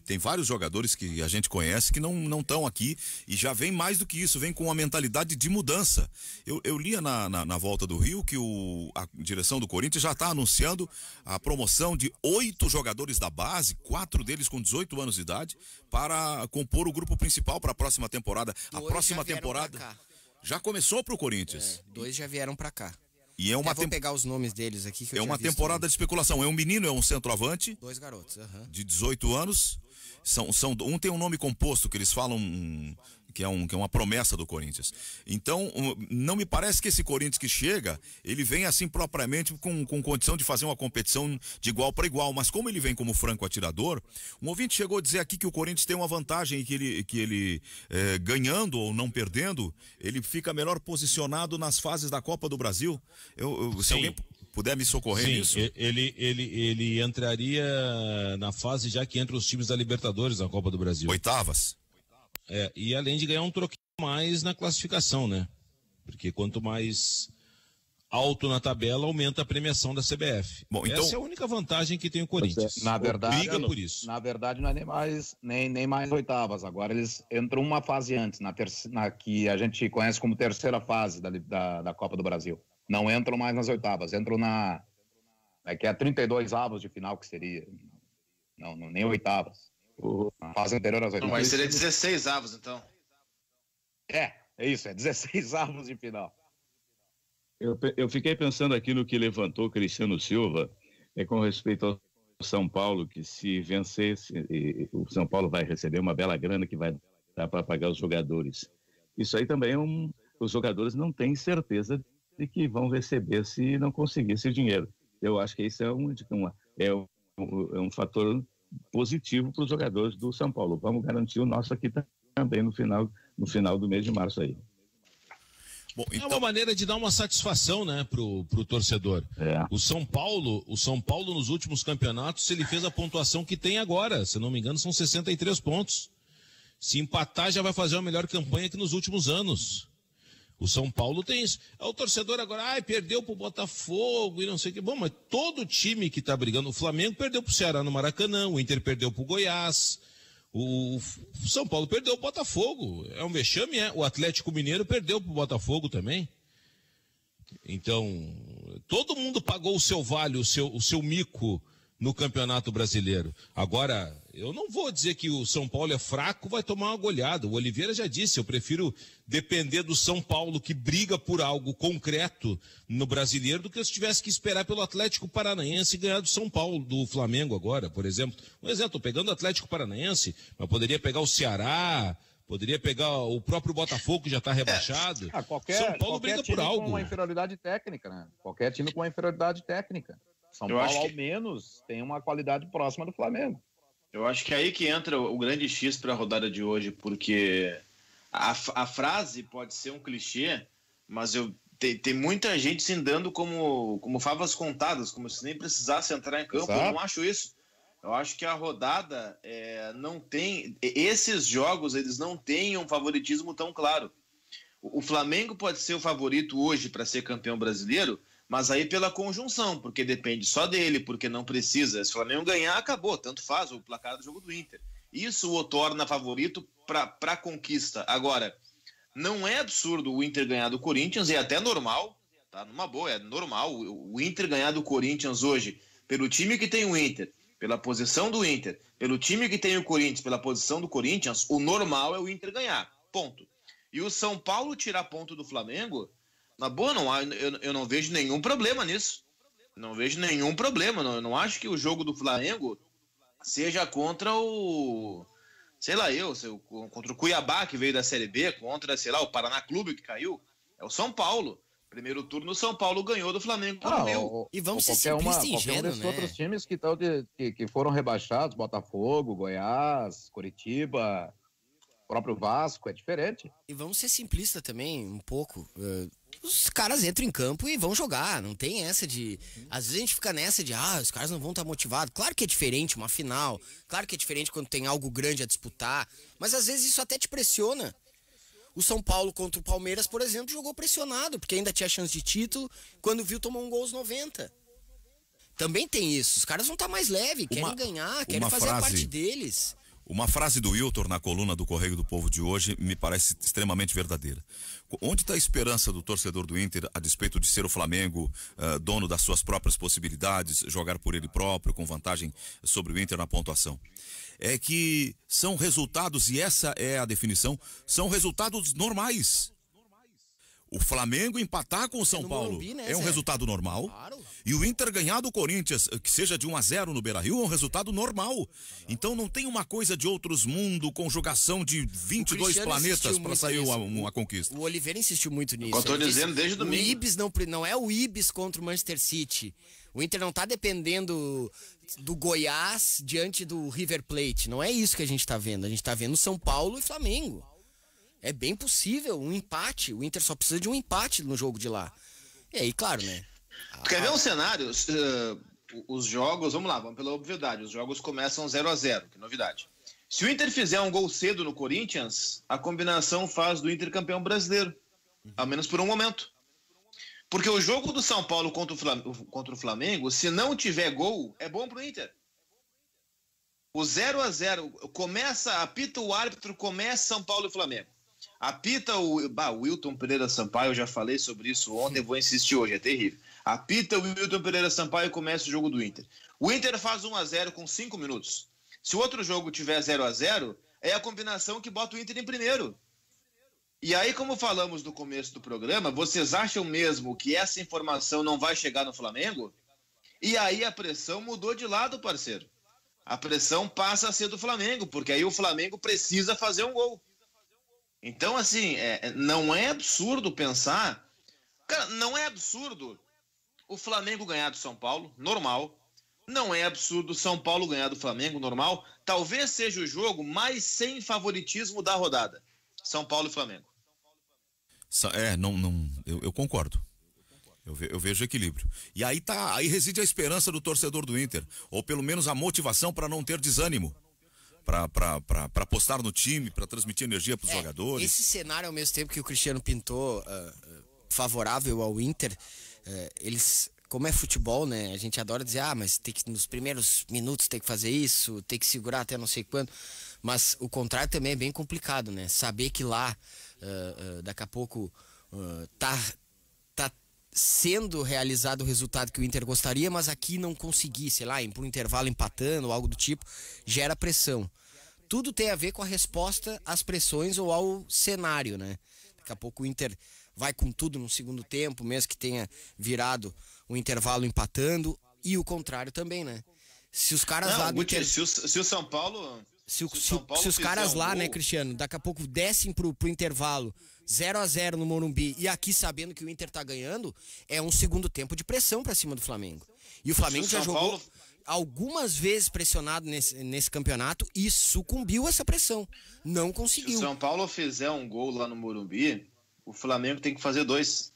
tem vários jogadores que a gente conhece que não estão aqui e já vem mais do que isso, vem com uma mentalidade de mudança. Eu, eu lia na, na, na volta do Rio que o, a direção do Corinthians já está anunciando a promoção de oito jogadores da base, quatro deles com 18 anos de idade, para compor o grupo principal para a próxima temporada. A próxima temporada. Já começou para o Corinthians. É, dois já vieram para cá. E é uma Até pegar os nomes deles aqui. é uma temporada de especulação. É um menino, é um centroavante. Dois garotos. Uhum. De 18 anos. São, são, um tem um nome composto que eles falam que é, um, que é uma promessa do Corinthians. Então, não me parece que esse Corinthians que chega, ele vem assim propriamente com, com condição de fazer uma competição de igual para igual. Mas como ele vem como franco atirador, um ouvinte chegou a dizer aqui que o Corinthians tem uma vantagem e que ele, que ele é, ganhando ou não perdendo, ele fica melhor posicionado nas fases da Copa do Brasil. Eu, eu se alguém puder me socorrer Sim, nisso. Ele, ele, ele entraria na fase já que entra os times da Libertadores na Copa do Brasil. Oitavas. É, e além de ganhar um troquinho mais na classificação, né? Porque quanto mais alto na tabela, aumenta a premiação da CBF. Bom, então... Essa é a única vantagem que tem o é, Corinthians. Na verdade, briga por isso. Na verdade, não é nem mais, nem, nem mais oitavas. Agora eles entram uma fase antes, na, terce, na que a gente conhece como terceira fase da, da, da Copa do Brasil não entram mais nas oitavas, entram na. É que é 32 avos de final que seria. Não, não nem oitavas. Uhum. A fase anterior às oitavas. Mas seria 16 avos, então. É, é isso, é 16 avos de final. Eu, eu fiquei pensando aqui no que levantou Cristiano Silva é com respeito ao São Paulo, que se vencesse, o São Paulo vai receber uma bela grana que vai dar para pagar os jogadores. Isso aí também é um. Os jogadores não têm certeza e que vão receber se não conseguir esse dinheiro. Eu acho que isso é um, uma, é um, é um fator positivo para os jogadores do São Paulo. Vamos garantir o nosso aqui também no final, no final do mês de março aí. Bom, então... É uma então- maneira de dar uma satisfação, né, pro, pro torcedor. É. O São Paulo, o São Paulo nos últimos campeonatos, ele fez a pontuação que tem agora, se não me engano, são 63 pontos. Se empatar, já vai fazer uma melhor campanha que nos últimos anos. O São Paulo tem isso. É o torcedor agora, ai, perdeu pro Botafogo e não sei o que. Bom, mas todo time que tá brigando, o Flamengo perdeu pro Ceará no Maracanã, o Inter perdeu pro Goiás, o São Paulo perdeu pro Botafogo. É um vexame, é. O Atlético Mineiro perdeu pro Botafogo também. Então, todo mundo pagou o seu vale, o seu, o seu mico no Campeonato Brasileiro. Agora, eu não vou dizer que o São Paulo é fraco, vai tomar uma goleada. O Oliveira já disse, eu prefiro depender do São Paulo que briga por algo concreto no brasileiro do que se tivesse que esperar pelo Atlético Paranaense ganhar do São Paulo, do Flamengo agora, por exemplo. Um exemplo, pegando o Atlético Paranaense, mas poderia pegar o Ceará, Poderia pegar o próprio Botafogo, que já está é, rebaixado. É. qualquer, São Paulo qualquer briga por algo. Com uma inferioridade técnica, né? Qualquer time com uma inferioridade técnica. São eu Paulo, que... ao menos, tem uma qualidade próxima do Flamengo. Eu acho que é aí que entra o grande X para a rodada de hoje, porque a, a frase pode ser um clichê, mas eu tem, tem muita gente se dando como, como favas contadas, como se nem precisasse entrar em campo. Exato. Eu não acho isso. Eu acho que a rodada é, não tem. Esses jogos eles não têm um favoritismo tão claro. O, o Flamengo pode ser o favorito hoje para ser campeão brasileiro, mas aí pela conjunção, porque depende só dele, porque não precisa. Se o Flamengo ganhar, acabou, tanto faz o placar do jogo do Inter. Isso o torna favorito para a conquista. Agora, não é absurdo o Inter ganhar do Corinthians, é até normal, tá? Numa boa, é normal o Inter ganhar do Corinthians hoje, pelo time que tem o Inter, pela posição do Inter, pelo time que tem o Corinthians, pela posição do Corinthians, o normal é o Inter ganhar. Ponto. E o São Paulo tirar ponto do Flamengo na boa, não há, eu, eu não vejo nenhum problema nisso. Não vejo nenhum problema. Não, eu não acho que o jogo do Flamengo seja contra o. Sei lá, eu, contra o Cuiabá, que veio da Série B, contra, sei lá, o Paraná Clube, que caiu. É o São Paulo. Primeiro turno, o São Paulo ganhou do Flamengo ah, E vamos ser qualquer uma, qualquer um né? outros times que, tão de, que, que foram rebaixados, Botafogo, Goiás, Curitiba, próprio Vasco, é diferente. E vamos ser simplista também, um pouco. Uh, os caras entram em campo e vão jogar, não tem essa de. Às vezes a gente fica nessa de, ah, os caras não vão estar tá motivados. Claro que é diferente uma final, claro que é diferente quando tem algo grande a disputar, mas às vezes isso até te pressiona. O São Paulo contra o Palmeiras, por exemplo, jogou pressionado, porque ainda tinha chance de título, quando viu tomou um gol aos 90. Também tem isso. Os caras vão estar tá mais leve, querem uma, ganhar, querem fazer frase, a parte deles. Uma frase do Wilton na coluna do Correio do Povo de hoje me parece extremamente verdadeira. Onde está a esperança do torcedor do Inter, a despeito de ser o Flamengo, uh, dono das suas próprias possibilidades, jogar por ele próprio, com vantagem sobre o Inter na pontuação? É que são resultados, e essa é a definição, são resultados normais o Flamengo empatar com o São Paulo Morumbi, né, é um Zé? resultado normal. Claro. E o Inter ganhar do Corinthians, eh, que seja de 1 a 0 no Beira-Rio, é um resultado normal. Então não tem uma coisa de outros mundos, conjugação de 22 planetas para sair uma, uma, conquista. O Oliveira insistiu muito nisso. Eu tô dizendo disse, desde domingo. O Ibis não, não é o Ibis contra o Manchester City. O Inter não está dependendo do Goiás diante do River Plate. Não é isso que a gente está vendo. A gente está vendo São Paulo e Flamengo. É bem possível um empate. O Inter só precisa de um empate no jogo de lá. E aí, claro, né? Quer ver um cenário? Uh, os jogos, vamos lá, vamos pela obviedade. Os jogos começam 0 a 0 que novidade. Se o Inter fizer um gol cedo no Corinthians, a combinação faz do Inter campeão brasileiro. Uhum. Ao menos por um momento. Porque o jogo do São Paulo contra o, Flamengo, contra o Flamengo se não tiver gol, é bom pro Inter. O 0 a 0 começa, apita o árbitro, começa São Paulo e Flamengo. Apita o. Bah, Wilton Pereira Sampaio, eu já falei sobre isso ontem, vou insistir hoje, é terrível. Apita o Wilton Pereira Sampaio e começa o jogo do Inter. O Inter faz 1 a 0 com 5 minutos. Se o outro jogo tiver 0 a 0 é a combinação que bota o Inter em primeiro. E aí, como falamos no começo do programa, vocês acham mesmo que essa informação não vai chegar no Flamengo? E aí a pressão mudou de lado, parceiro. A pressão passa a ser do Flamengo, porque aí o Flamengo precisa fazer um gol. Então, assim, é, é, não é absurdo pensar. Cara, não é absurdo o Flamengo ganhar do São Paulo, normal. Não é absurdo o São Paulo ganhar do Flamengo, normal. Talvez seja o jogo mais sem favoritismo da rodada. São Paulo e Flamengo. É, não, não, eu, eu concordo. Eu, ve, eu, vejo equilíbrio. E aí tá, aí reside a esperança do torcedor do Inter, ou pelo menos a motivação para não ter desânimo para postar no time, para transmitir energia para os é, jogadores. Esse cenário, ao mesmo tempo que o Cristiano pintou uh, favorável ao Inter, uh, eles como é futebol, né? A gente adora dizer, ah, mas tem que nos primeiros minutos tem que fazer isso, tem que segurar até não sei quando. Mas o contrário também é bem complicado, né? Saber que lá, uh, uh, daqui a pouco, uh, tá, tá sendo realizado o resultado que o Inter gostaria, mas aqui não consegui, sei lá, por um intervalo empatando ou algo do tipo, gera pressão. Tudo tem a ver com a resposta às pressões ou ao cenário, né? Daqui a pouco o Inter vai com tudo no segundo tempo, mesmo que tenha virado o um intervalo empatando, e o contrário também, né? Se os caras não, lá. Inter... Se, o, se o São Paulo se, o, se, o, se os caras lá, né, Cristiano, daqui a pouco descem pro, pro intervalo 0 a 0 no Morumbi e aqui sabendo que o Inter tá ganhando, é um segundo tempo de pressão para cima do Flamengo. E o Flamengo já jogou Paulo... algumas vezes pressionado nesse, nesse campeonato e sucumbiu essa pressão. Não conseguiu. Se o São Paulo fizer um gol lá no Morumbi, o Flamengo tem que fazer dois.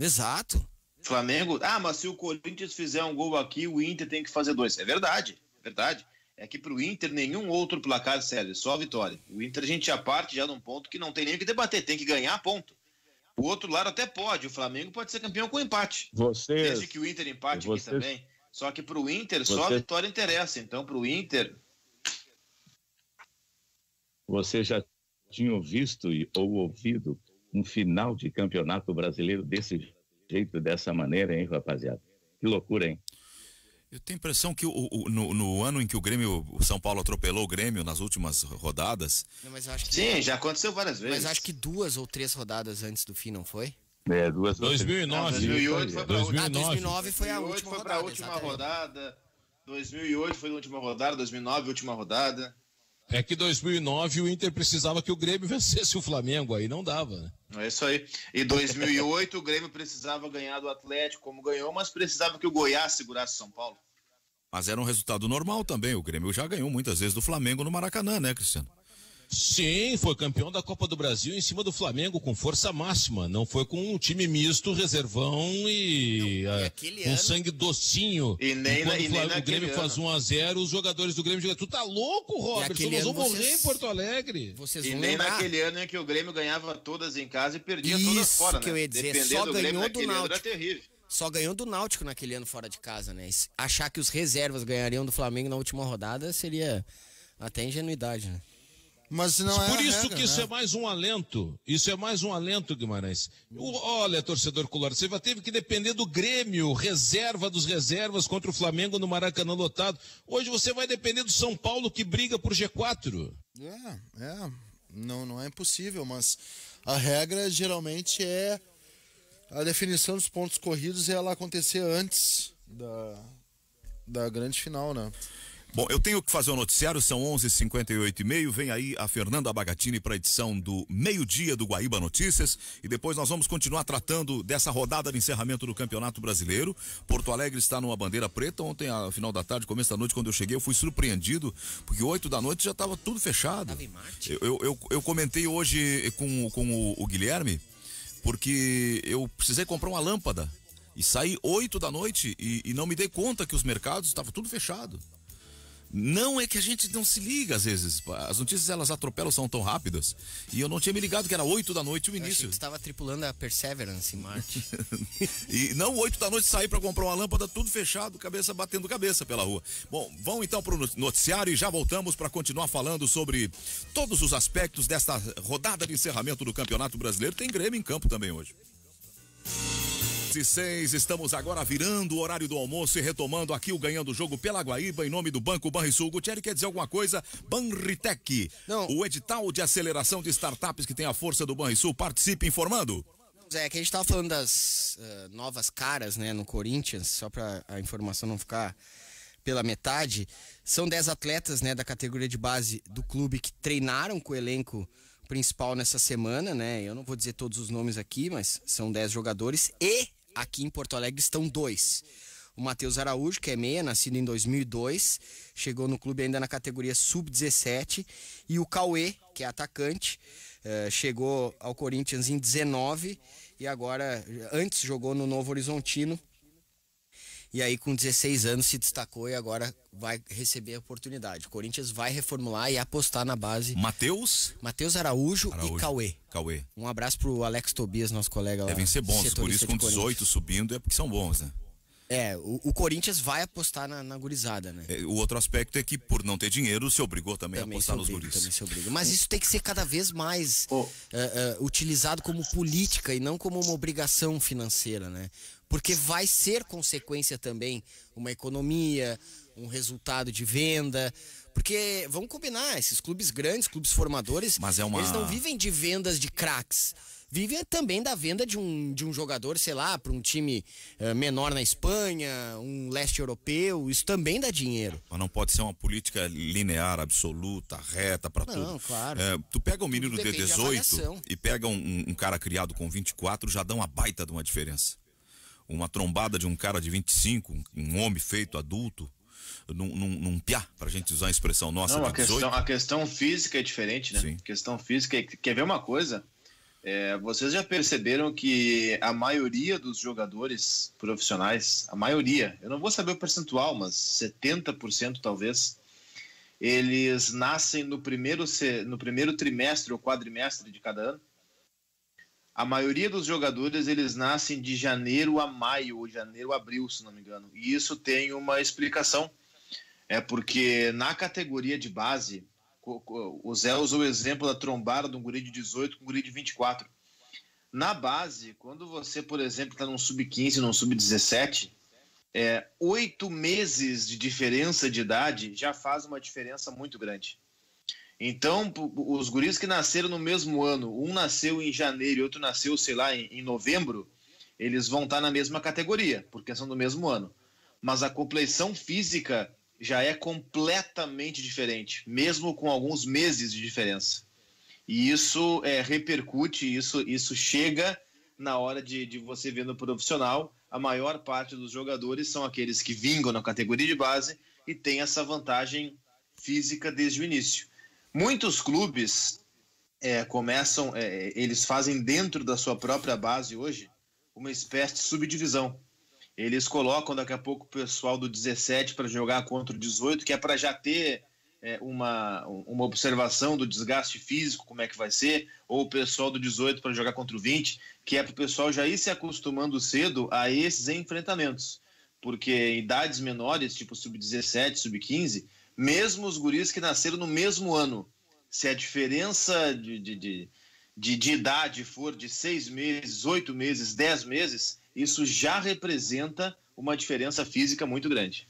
Exato. Flamengo. Ah, mas se o Corinthians fizer um gol aqui, o Inter tem que fazer dois. É verdade, é verdade é que para o Inter nenhum outro placar serve, só a vitória. O Inter a gente já parte já num ponto que não tem nem o que debater, tem que ganhar ponto. O outro lado até pode, o Flamengo pode ser campeão com empate. Você Desde que o Inter empate vocês, aqui também. Só que para o Inter vocês, só a vitória interessa, então para o Inter... Você já tinha visto ou ouvido um final de campeonato brasileiro desse jeito, dessa maneira, hein, rapaziada? Que loucura, hein? Eu tenho a impressão que o, o no, no, ano em que o Grêmio, o São Paulo atropelou o Grêmio nas últimas rodadas. Não, que... Sim, já aconteceu várias vezes. Mas acho que duas ou três rodadas antes do fim, não foi? É, duas 2009. 2008 foi para 2009. Ah, 2009 foi a última, foi rodada, última rodada. 2008 foi a última rodada, 2009 última rodada. É que 2009 o Inter precisava que o Grêmio vencesse o Flamengo, aí não dava, né? É isso aí. E 2008 o Grêmio precisava ganhar do Atlético, como ganhou, mas precisava que o Goiás segurasse São Paulo. Mas era um resultado normal também. O Grêmio já ganhou muitas vezes do Flamengo no Maracanã, né, Cristiano? Sim, foi campeão da Copa do Brasil em cima do Flamengo com força máxima. Não foi com um time misto, reservão e, não, e ah, um ano... sangue docinho. E nem, e quando na, e o, Flamengo, o Grêmio ano. faz 1 a 0 os jogadores do Grêmio dizem: Tu tá louco, Robert? Nós vamos vocês... morrer em Porto Alegre. Vocês e nem naquele ano em que o Grêmio ganhava todas em casa e perdia Isso todas fora. Isso que eu né? ia dizer. Dependendo Só do ganhou Grêmio, do Náutico. Era terrível só ganhou do Náutico naquele ano fora de casa, né? Achar que os reservas ganhariam do Flamengo na última rodada seria até ingenuidade, né? Mas não Por é. Por isso regra, que isso né? é mais um alento. Isso é mais um alento, Guimarães. O, olha, torcedor colorado, você teve que depender do Grêmio, reserva dos reservas contra o Flamengo no Maracanã lotado. Hoje você vai depender do São Paulo que briga por G4. É, é. Não, não é impossível, mas a regra geralmente é a definição dos pontos corridos e ela acontecer antes da, da grande final, né? Bom, eu tenho que fazer o um noticiário, são 11:58 h 58 e meio. Vem aí a Fernanda Bagatini para a edição do meio-dia do Guaíba Notícias. E depois nós vamos continuar tratando dessa rodada de encerramento do Campeonato Brasileiro. Porto Alegre está numa bandeira preta. Ontem, ao final da tarde, começo da noite, quando eu cheguei, eu fui surpreendido, porque 8 da noite já estava tudo fechado. Eu, eu, eu, eu, comentei hoje com, com o, o Guilherme, porque eu precisei comprar uma lâmpada. E saí 8 da noite e, e não me dei conta que os mercados estavam tudo fechado. Não é que a gente não se liga às vezes. As notícias elas atropelam, são tão rápidas. E eu não tinha me ligado que era 8 da noite o início. Eu estava tripulando a Perseverance em Marte. e não 8 da noite sair para comprar uma lâmpada, tudo fechado, cabeça batendo cabeça pela rua. Bom, vamos então para o noticiário e já voltamos para continuar falando sobre todos os aspectos desta rodada de encerramento do Campeonato Brasileiro. Tem Grêmio em campo também hoje e seis estamos agora virando o horário do almoço e retomando aqui o Ganhando o Jogo pela Guaíba em nome do Banco Banrisul. Gutierrez quer dizer alguma coisa? Banritec, Não. o edital de aceleração de startups que tem a força do Banrisul, participe informando. É que a gente estava falando das uh, novas caras né, no Corinthians, só para a informação não ficar pela metade. São 10 atletas né, da categoria de base do clube que treinaram com o elenco principal nessa semana, né? Eu não vou dizer todos os nomes aqui, mas são 10 jogadores e Aqui em Porto Alegre estão dois. O Matheus Araújo, que é meia, nascido em 2002, chegou no clube ainda na categoria sub-17. E o Cauê, que é atacante, eh, chegou ao Corinthians em 19 e agora, antes, jogou no Novo Horizontino e aí com 16 anos se destacou e agora vai receber a oportunidade. O Corinthians vai reformular e apostar na base. Matheus? Matheus Araújo, Araújo, e Cauê. Cauê. Um abraço pro Alex Tobias, nosso colega lá. Devem ser bons, por isso com 18 subindo é porque são bons, né? É, o, o, Corinthians vai apostar na, na gurizada, né? É, o outro aspecto é que, por não ter dinheiro, se obrigou também, também a apostar obriga, nos guris. Também se obriga. Mas isso tem que ser cada vez mais oh. uh, uh, utilizado como política e não como uma obrigação financeira, né? Porque vai ser consequência também uma economia, um resultado de venda. Porque, vamos combinar, esses clubes grandes, clubes formadores, Mas é uma... eles não vivem de vendas de craques vive também da venda de um, de um jogador, sei lá, para um time uh, menor na Espanha, um leste europeu. Isso também dá dinheiro. Mas não pode ser uma política linear, absoluta, reta para tudo. Não, claro. É, tu pega um menino de 18 e pega um, um cara criado com 24, já dá uma baita de uma diferença uma trombada de um cara de 25, um homem feito, adulto, num, num, num piá, pra gente usar a expressão nossa. Não, a, questão, a questão física é diferente, né? Sim. A questão física, é quer ver uma coisa? É, vocês já perceberam que a maioria dos jogadores profissionais, a maioria, eu não vou saber o percentual, mas 70% talvez, eles nascem no primeiro, no primeiro trimestre ou quadrimestre de cada ano. A maioria dos jogadores eles nascem de janeiro a maio ou janeiro a abril, se não me engano. E isso tem uma explicação. É porque na categoria de base, o Zé usou o exemplo da trombada de um guri de 18 com um guri de 24. Na base, quando você, por exemplo, está num sub-15, num sub-17, é, oito meses de diferença de idade já faz uma diferença muito grande. Então, os guris que nasceram no mesmo ano, um nasceu em janeiro e outro nasceu, sei lá, em, em novembro, eles vão estar tá na mesma categoria, porque são do mesmo ano. Mas a compleição física já é completamente diferente, mesmo com alguns meses de diferença. E isso é, repercute, isso, isso chega na hora de, de você ver no profissional. A maior parte dos jogadores são aqueles que vingam na categoria de base e tem essa vantagem física desde o início. Muitos clubes é, começam, é, eles fazem dentro da sua própria base hoje uma espécie de subdivisão. Eles colocam daqui a pouco o pessoal do 17 para jogar contra o 18, que é para já ter é, uma, uma observação do desgaste físico, como é que vai ser, ou o pessoal do 18 para jogar contra o 20, que é para o pessoal já ir se acostumando cedo a esses enfrentamentos. Porque em idades menores, tipo sub-17, sub-15, mesmo os guris que nasceram no mesmo ano, se a diferença de, de, de, de, de idade for de seis meses, oito meses, dez meses isso já representa uma diferença física muito grande.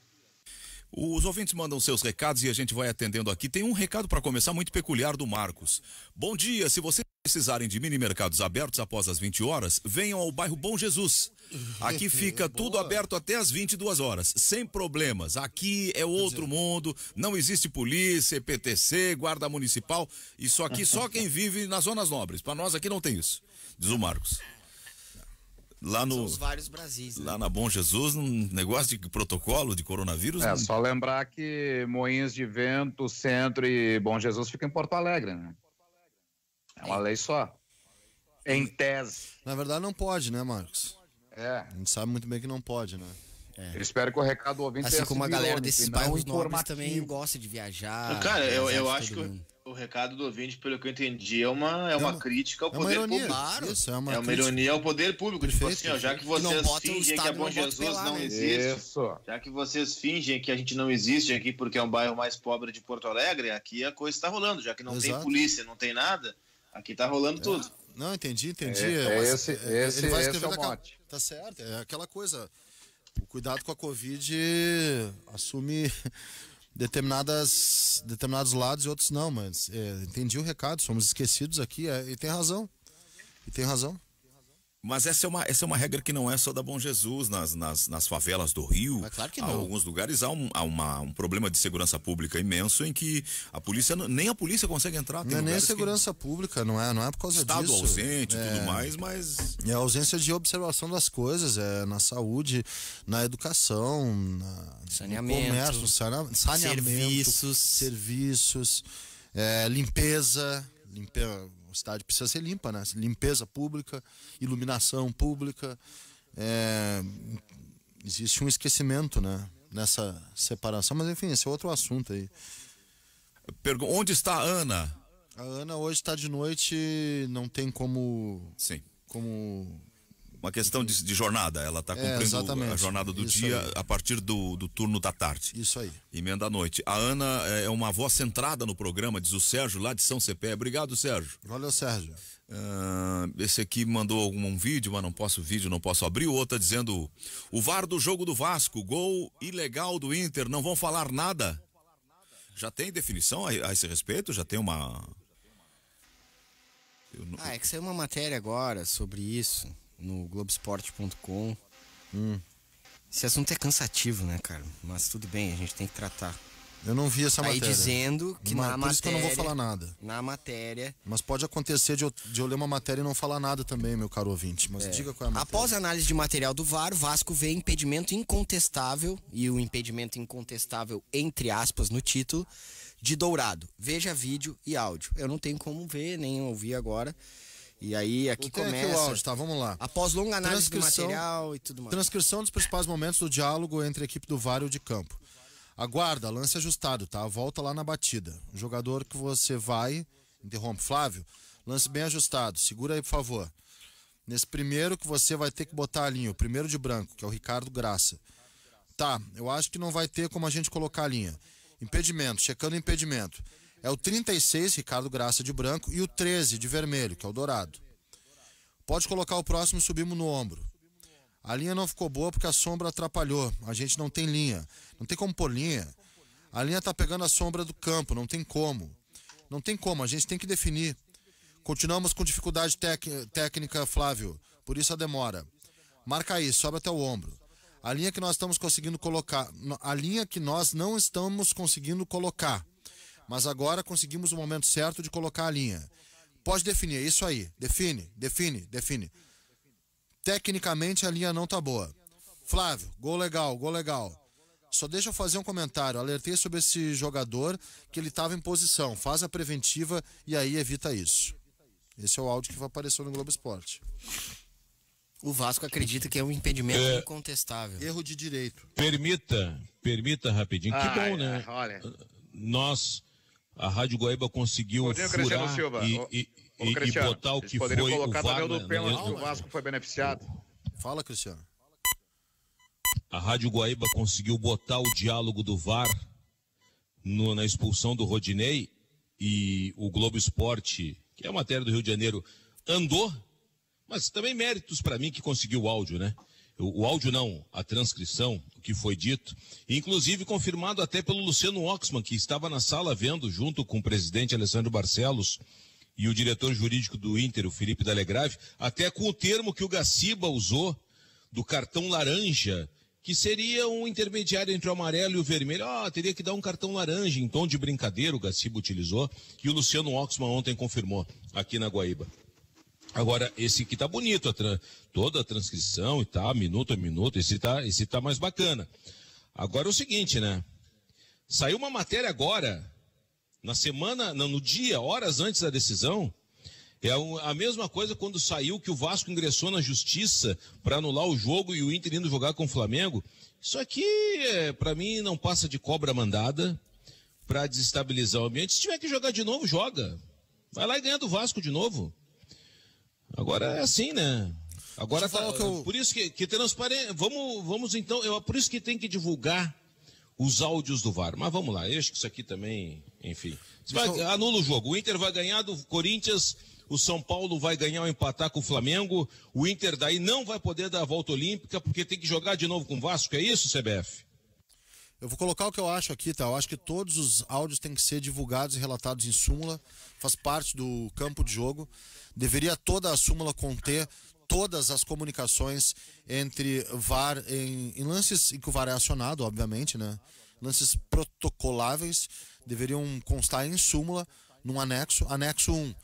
Os ouvintes mandam seus recados e a gente vai atendendo aqui. Tem um recado para começar muito peculiar do Marcos. Bom dia, se vocês precisarem de mini mercados abertos após as 20 horas, venham ao bairro Bom Jesus. Aqui fica tudo aberto até as 22 horas, sem problemas. Aqui é outro mundo, não existe polícia, EPTC, guarda municipal. Isso aqui só quem vive nas zonas nobres. Para nós aqui não tem isso, diz o Marcos. Lá no. São vários Brasis. Né? Lá na Bom Jesus, um negócio de protocolo de coronavírus. É, não... Né? só lembrar que Moinhos de Vento, Centro e Bom Jesus ficam em Porto Alegre, né? É uma lei só. Em tese. Na verdade, não pode, né, Marcos? É. A gente sabe muito bem que não pode, né? É. Eu espero que o recado do ouvinte Assim como a galera irônico, desses bairros nobres também gosta de viajar. Cara, eu, eu acho que o, o, recado do ouvinte, pelo que eu entendi, é uma, é uma, é uma crítica ao é poder público. Isso, é uma, é uma ironia ao poder público. Perfeito, tipo assim, ó, já que vocês que fingem que a Bom Jesus não né? existe, isso. já que vocês fingem que a gente não existe aqui porque é um bairro mais pobre de Porto Alegre, aqui a coisa está rolando, já que não Exato. tem polícia, não tem nada, aqui está rolando é. tudo. Não, entendi, entendi. É, esse, esse, ele vai esse é o mote. Tá certo, é aquela coisa o tipo, cuidado com a Covid assume determinadas, determinados lados e outros não, mas é, entendi o recado, somos esquecidos aqui é, e tem razão. E tem razão. Mas essa é, uma, essa é uma regra que não é só da Bom Jesus, nas, nas, nas favelas do Rio. É claro que não. Em alguns lugares há, um, há uma, um problema de segurança pública imenso em que a polícia, nem a polícia consegue entrar. Tem não é nem segurança que... pública, não é, não é por causa Estado disso. Estado ausente e é... tudo mais, mas... É a ausência de observação das coisas, é na saúde, na educação, na... saneamento, no comércio, saneamento, serviços, serviços é, limpeza, limpeza a cidade precisa ser limpa, né? Limpeza pública, iluminação pública. É... Existe um esquecimento, né? Nessa separação, mas enfim, esse é outro assunto aí. Pergun onde está a Ana? A Ana hoje está de noite, não tem como. Sim. Como uma questão de, de jornada. Ela está é, cumprindo é, a jornada do Isso dia aí. a partir do, do, turno da tarde. Isso aí. Emenda à noite. A Ana é, é uma voz centrada no programa, diz o Sérgio, lá de São Cepé. Obrigado, Sérgio. Valeu, Sérgio. Uh, esse aqui mandou algum um vídeo, mas não posso vídeo, não posso abrir. O outro tá dizendo: o VAR do jogo do Vasco, gol ilegal do Inter, não vão falar nada. Já tem definição a, a esse respeito? Já tem uma. Não... Ah, é que saiu uma matéria agora sobre isso no Globesport.com. Hum. Esse assunto é cansativo, né, cara? Mas tudo bem, a gente tem que tratar. Eu não vi essa tá matéria. Aí dizendo que Mas, na por matéria. isso que eu não vou falar nada. Na matéria. Mas pode acontecer de eu, de eu ler uma matéria e não falar nada também, meu caro ouvinte. Mas é. diga qual é a matéria. Após a análise de material do VAR, Vasco vê impedimento incontestável, e o impedimento incontestável, entre aspas, no título, de Dourado. Veja vídeo e áudio. Eu não tenho como ver, nem ouvir agora. E aí aqui começa. Aqui o áudio, tá, vamos lá. Após longa análise do material e tudo mais. Transcrição dos principais momentos do diálogo entre a equipe do VAR e o de campo. Aguarda, lance ajustado, tá? Volta lá na batida. O jogador que você vai, interrompe Flávio, lance bem ajustado. Segura aí, por favor. Nesse primeiro que você vai ter que botar a linha, o primeiro de branco, que é o Ricardo Graça. Tá, eu acho que não vai ter como a gente colocar a linha. Impedimento, checando o impedimento. É o 36, Ricardo Graça, de branco, e o 13, de vermelho, que é o dourado. Pode colocar o próximo e subimos no ombro. A linha não ficou boa porque a sombra atrapalhou. A gente não tem linha. Não tem como pôr linha. A linha está pegando a sombra do campo, não tem como. Não tem como, a gente tem que definir. Continuamos com dificuldade técnica, Flávio. Por isso a demora. Marca aí, sobe até o ombro. A linha que nós estamos conseguindo colocar. A linha que nós não estamos conseguindo colocar. Mas agora conseguimos o momento certo de colocar a linha. Pode definir, é isso aí. Define, define, define. Tecnicamente a linha não tá boa. Flávio, gol legal, gol legal. Só deixa eu fazer um comentário. Alertei sobre esse jogador que ele estava em posição. Faz a preventiva e aí evita isso. Esse é o áudio que apareceu no Globo Esporte. O Vasco acredita que é um impedimento é, incontestável. Erro de direito. Permita, permita rapidinho. que ah, bom, né? Olha. Nós a Rádio Goiaba conseguiu furar Silva, e, o, e, e, botar o que foi o Wagner. Né? Do pênalti, o Vasco foi beneficiado. Fala, Cristiano. A Rádio Guaíba conseguiu botar o diálogo do VAR no, na expulsão do Rodinei e o Globo Esporte, que é a matéria do Rio de Janeiro, andou, mas também méritos para mim que conseguiu o áudio, né? o, o, áudio não, a transcrição, o que foi dito, inclusive confirmado até pelo Luciano Oxman, que estava na sala vendo, junto com o presidente Alessandro Barcelos e o diretor jurídico do Inter, o Felipe Dalegrave, até com o termo que o Gaciba usou, do cartão laranja, que seria um intermediário entre o amarelo e o vermelho. Ah, teria que dar um cartão laranja em tom de brincadeira, o Gaciba utilizou, e o Luciano Oxman ontem confirmou aqui na Guaíba. Agora, esse aqui tá bonito, a toda a transcrição e tá, minuto a minuto, esse tá, esse tá mais bacana. Agora é o seguinte, né? Saiu uma matéria agora, na semana, não, no dia, horas antes da decisão, é a mesma coisa quando saiu que o Vasco ingressou na justiça para anular o jogo e o Inter indo jogar com o Flamengo. Isso aqui, é, para mim, não passa de cobra mandada para desestabilizar o ambiente. Se tiver que jogar de novo, joga. Vai lá e ganha do Vasco de novo. Agora é assim, né? Agora tá, que eu... por isso que, que transparente, vamos, vamos então, eu, por isso que tem que divulgar os áudios do VAR. Mas vamos lá, acho que isso aqui também, enfim. Vai, eu... Anula o jogo. O Inter vai ganhar do Corinthians, o São Paulo vai ganhar ou empatar com o Flamengo. O Inter daí não vai poder dar a volta olímpica porque tem que jogar de novo com o Vasco. É isso, CBF? Eu vou colocar o que eu acho aqui, tá? Eu acho que todos os áudios têm que ser divulgados e relatados em súmula, faz parte do campo de jogo. Deveria toda a súmula conter todas as comunicações entre VAR em, em lances em que o VAR é acionado, obviamente, né? Lances protocoláveis deveriam constar em súmula, num anexo, anexo 1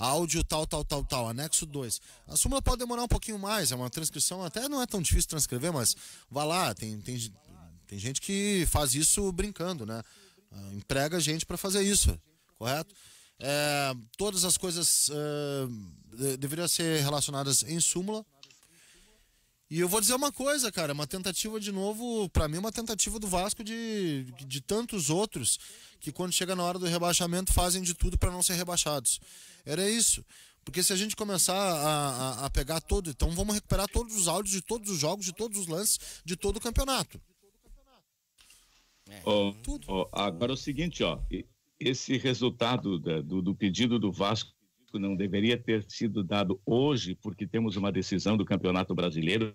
áudio tal, tal, tal, tal, anexo 2. A súmula pode demorar um pouquinho mais, é uma transcrição, até não é tão difícil transcrever, mas vá lá, tem, tem, tem gente que faz isso brincando, né? Ah, emprega gente para fazer isso, correto? É, todas as coisas é, deveriam ser relacionadas em súmula. E eu vou dizer uma coisa, cara, uma tentativa de novo, para mim, é uma tentativa do Vasco de, de tantos outros que quando chega na hora do rebaixamento fazem de tudo para não ser rebaixados. Era isso. Porque se a gente começar a, a, a, pegar todo, então vamos recuperar todos os áudios de todos os jogos, de todos os lances, de todo o campeonato. É, oh, tudo. Oh, agora é o seguinte, ó esse resultado da, do, do pedido do Vasco não deveria ter sido dado hoje, porque temos uma decisão do Campeonato Brasileiro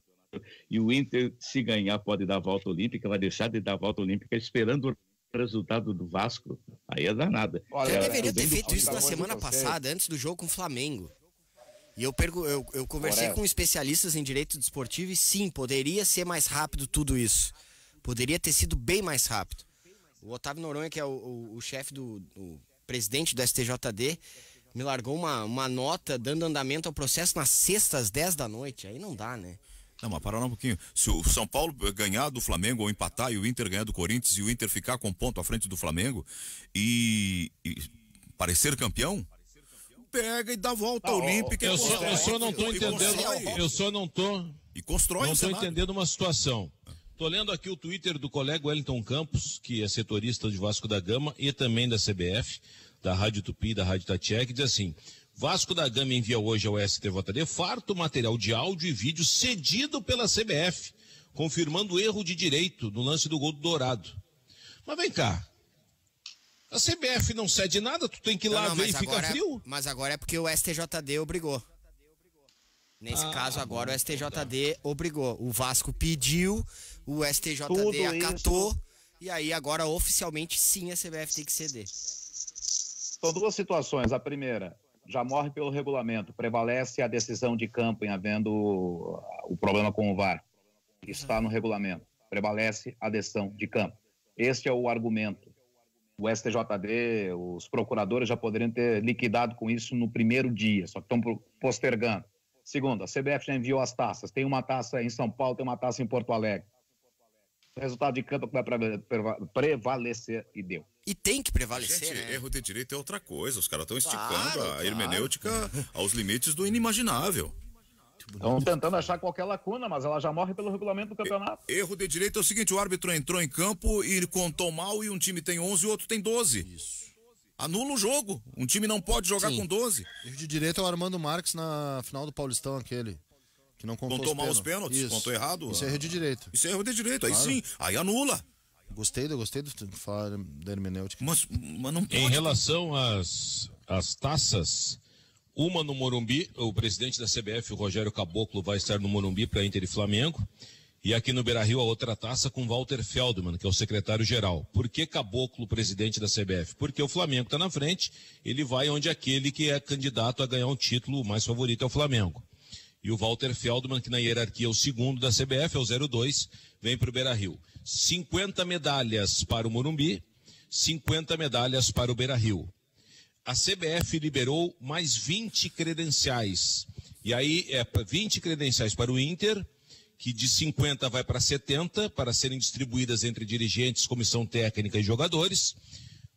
e o Inter, se ganhar, pode dar a volta olímpica, vai deixar de dar a volta olímpica esperando o resultado do Vasco. Aí é danada. Olha, é, eu deveria ter feito isso na semana passada, antes do jogo com o Flamengo. E eu, eu, eu conversei com especialistas em direito desportivo e sim, poderia ser mais rápido tudo isso. Poderia ter sido bem mais rápido. O Otávio Noronha, que é o, o, o chefe do o presidente do STJD, me largou uma, uma nota dando andamento ao processo nas sextas, 10 da noite. Aí não dá, né? Não, mas lá um pouquinho. Se o São Paulo ganhar do Flamengo ou empatar e o Inter ganhar do Corinthians e o Inter ficar com um ponto à frente do Flamengo e, e parecer campeão, pega e dá volta ah, olímpica. Eu, só, eu só não tô entendendo. Eu só não tô. E constrói. Não tô entendendo uma situação. Estou lendo aqui o Twitter do colega Wellington Campos, que é setorista de Vasco da Gama e também da CBF, da Rádio Tupi, da Rádio Tatié, que diz assim: Vasco da Gama envia hoje ao STJD farto material de áudio e vídeo cedido pela CBF, confirmando erro de direito no lance do gol do Dourado. Mas vem cá. A CBF não cede nada, tu tem que ir não, lá não, ver e fica é frio? Mas agora é porque o STJD obrigou. Nesse ah, caso, agora o STJD então. obrigou. O Vasco pediu, o STJD Tudo acatou. Isso. E aí agora oficialmente sim a CBF tem que ceder. São duas situações. A primeira, já morre pelo regulamento, prevalece a decisão de campo em havendo o problema com o VAR. Está no regulamento. Prevalece a decisão de campo. Este é o argumento. O STJD, os procuradores já poderiam ter liquidado com isso no primeiro dia, só que estão postergando. Segundo, a CBF já enviou as taças. Tem uma taça em São Paulo, tem uma taça em Porto Alegre resultado de campo que vai prevalecer e deu. E tem que prevalecer, Gente, né? erro de direito é outra coisa. Os caras estão claro, esticando a claro. hermenêutica aos limites do inimaginável. Estão tentando achar qualquer lacuna, mas ela já morre pelo regulamento do campeonato. Erro de direito é o seguinte: o árbitro entrou em campo e contou mal, e um time tem 11 e o outro tem 12. Isso. Anula o jogo. Um time não pode jogar Sim. com 12. Erro de direito é o Armando Marques na final do Paulistão, aquele. Que não contou, contou os mal os pênaltis, Isso. contou errado. Isso é erro de ah. direito. Isso é erro de direito, claro. aí sim, aí anula. Gostei, eu gostei do falar da hermenêutica. Mas, mas não pode. Em relação às, às taças, uma no Morumbi, o presidente da CBF, Rogério Caboclo, vai estar no Morumbi para Inter e Flamengo. E aqui no Beira-Rio a outra taça com Walter Feldman, que é o secretário-geral. Por que Caboclo, presidente da CBF? Porque o Flamengo está na frente, ele vai onde aquele que é candidato a ganhar um título mais favorito é o Flamengo. E o Walter Feldman, que na hierarquia é o segundo da CBF, é o 02, vem para o Beira Rio. 50 medalhas para o Morumbi, 50 medalhas para o Beira Rio. A CBF liberou mais 20 credenciais. E aí é 20 credenciais para o Inter, que de 50 vai para 70, para serem distribuídas entre dirigentes, comissão técnica e jogadores.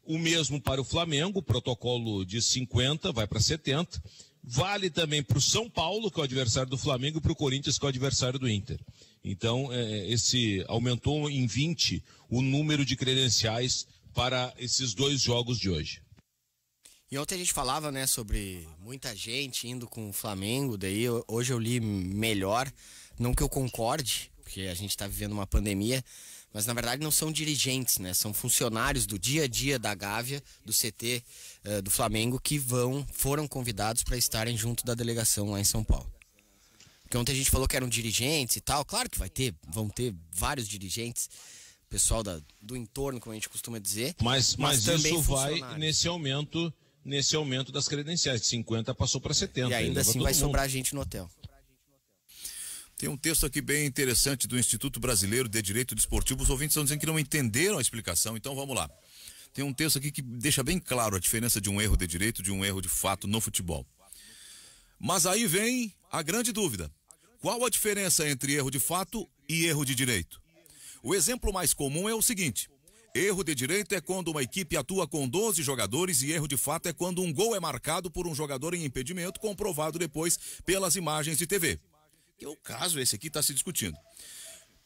O mesmo para o Flamengo, protocolo de 50 vai para 70. Vale também para o São Paulo, que é o adversário do Flamengo, e para o Corinthians, que é o adversário do Inter. Então, é, é esse aumentou em 20 o número de credenciais para esses dois jogos de hoje. E ontem a gente falava, né, sobre muita gente indo com o Flamengo, daí eu, hoje eu li melhor, não que eu concorde, porque a gente está vivendo uma pandemia, mas na verdade não são dirigentes, né, são funcionários do dia a dia da Gávea, do CT eh, do Flamengo que vão foram convidados para estarem junto da delegação lá em São Paulo. Porque ontem a gente falou que eram dirigentes e tal, claro que vai ter, vão ter vários dirigentes, pessoal da, do entorno, como a gente costuma dizer. Mas, mas, mas isso vai nesse aumento, nesse aumento das credenciais, de 50 passou para 70. E ainda assim vai mundo. sobrar gente no hotel. Tem um texto aqui bem interessante do Instituto Brasileiro de Direito Desportivo. Os ouvintes estão dizendo que não entenderam a explicação, então vamos lá. Tem um texto aqui que deixa bem claro a diferença de um erro de direito de um erro de fato no futebol. Mas aí vem a grande dúvida: qual a diferença entre erro de fato e erro de direito? O exemplo mais comum é o seguinte: erro de direito é quando uma equipe atua com 12 jogadores e erro de fato é quando um gol é marcado por um jogador em impedimento, comprovado depois pelas imagens de TV. Que é o caso esse aqui está se discutindo.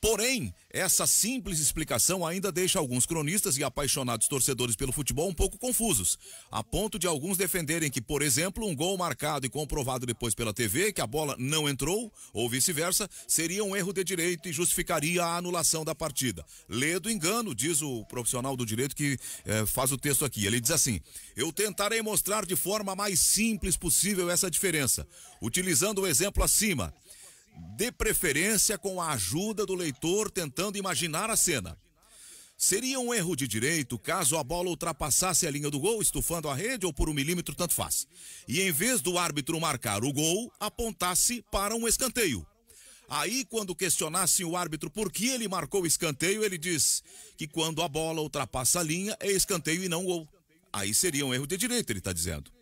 Porém, essa simples explicação ainda deixa alguns cronistas e apaixonados torcedores pelo futebol um pouco confusos, a ponto de alguns defenderem que, por exemplo, um gol marcado e comprovado depois pela TV que a bola não entrou, ou vice-versa, seria um erro de direito e justificaria a anulação da partida. Ledo engano, diz o profissional do direito que eh, faz o texto aqui. Ele diz assim: Eu tentarei mostrar de forma mais simples possível essa diferença, utilizando o exemplo acima de preferência com a ajuda do leitor tentando imaginar a cena. Seria um erro de direito caso a bola ultrapassasse a linha do gol, estufando a rede ou por um milímetro, tanto faz. E em vez do árbitro marcar o gol, apontasse para um escanteio. Aí, quando questionassem o árbitro por que ele marcou o escanteio, ele diz que quando a bola ultrapassa a linha é escanteio e não gol. Aí seria um erro de direito, ele está dizendo.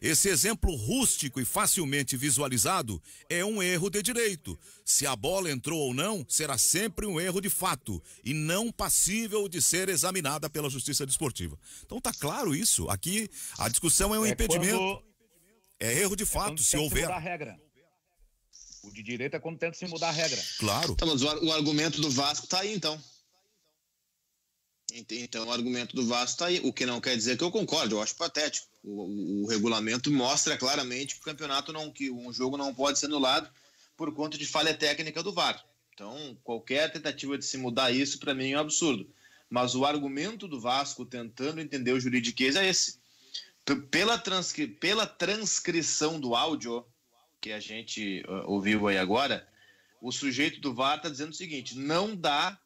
Esse exemplo rústico e facilmente visualizado é um erro de direito. Se a bola entrou ou não, será sempre um erro de fato e não passível de ser examinada pela Justiça Desportiva. Então tá claro isso. Aqui a discussão é um é impedimento. Quando... É erro de é fato, é se houver. Se regra. O de direito é quando tenta se mudar a regra. Claro. Então, mas o, o argumento do Vasco está aí então. Então o argumento do Vasco está aí, o que não quer dizer que eu concordo, eu acho patético. O, o, o, regulamento mostra claramente que o campeonato não, que um jogo não pode ser anulado por conta de falha técnica do VAR. Então, qualquer tentativa de se mudar isso, para mim, é um absurdo. Mas o argumento do Vasco tentando entender o juridiquês é esse. pela, transcri pela transcrição do áudio que a gente uh, ouviu aí agora, o sujeito do VAR está dizendo o seguinte: não dá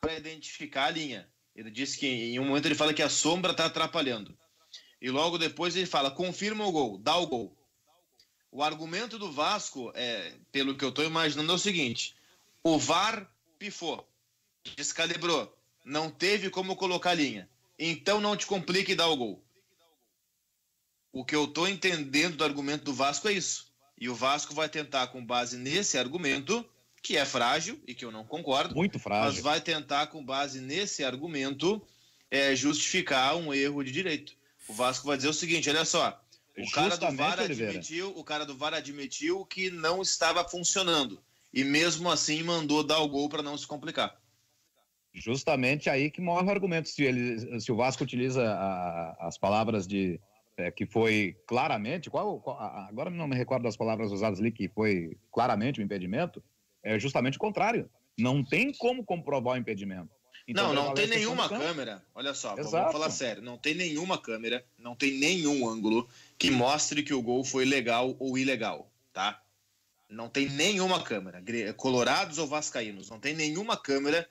para identificar a linha ele disse que em um momento ele fala que a sombra está atrapalhando. E logo depois ele fala: confirma o gol, dá o gol. O argumento do Vasco, é, pelo que eu estou imaginando, é o seguinte: o VAR pifou, descalibrou, não teve como colocar linha. Então não te complique e dá o gol. O que eu estou entendendo do argumento do Vasco é isso. E o Vasco vai tentar, com base nesse argumento, que é frágil e que eu não concordo. Muito frágil. Mas vai tentar, com base nesse argumento, é, justificar um erro de direito. O Vasco vai dizer o seguinte: olha só, o cara, do VAR admitiu, o cara do VAR admitiu que não estava funcionando. E mesmo assim mandou dar o gol para não se complicar. Justamente aí que morre o argumento. Se, ele, se o Vasco utiliza a, as palavras de. É, que foi claramente. Qual, qual, agora não me recordo das palavras usadas ali, que foi claramente o um impedimento. É justamente o contrário. Não tem como comprovar o impedimento. Então, não, não tem nenhuma câmera. Olha só, Exato. vamos falar sério. Não tem nenhuma câmera, não tem nenhum ângulo que mostre que o gol foi legal ou ilegal, tá? Não tem nenhuma câmera. Colorados ou vascaínos, não tem nenhuma câmera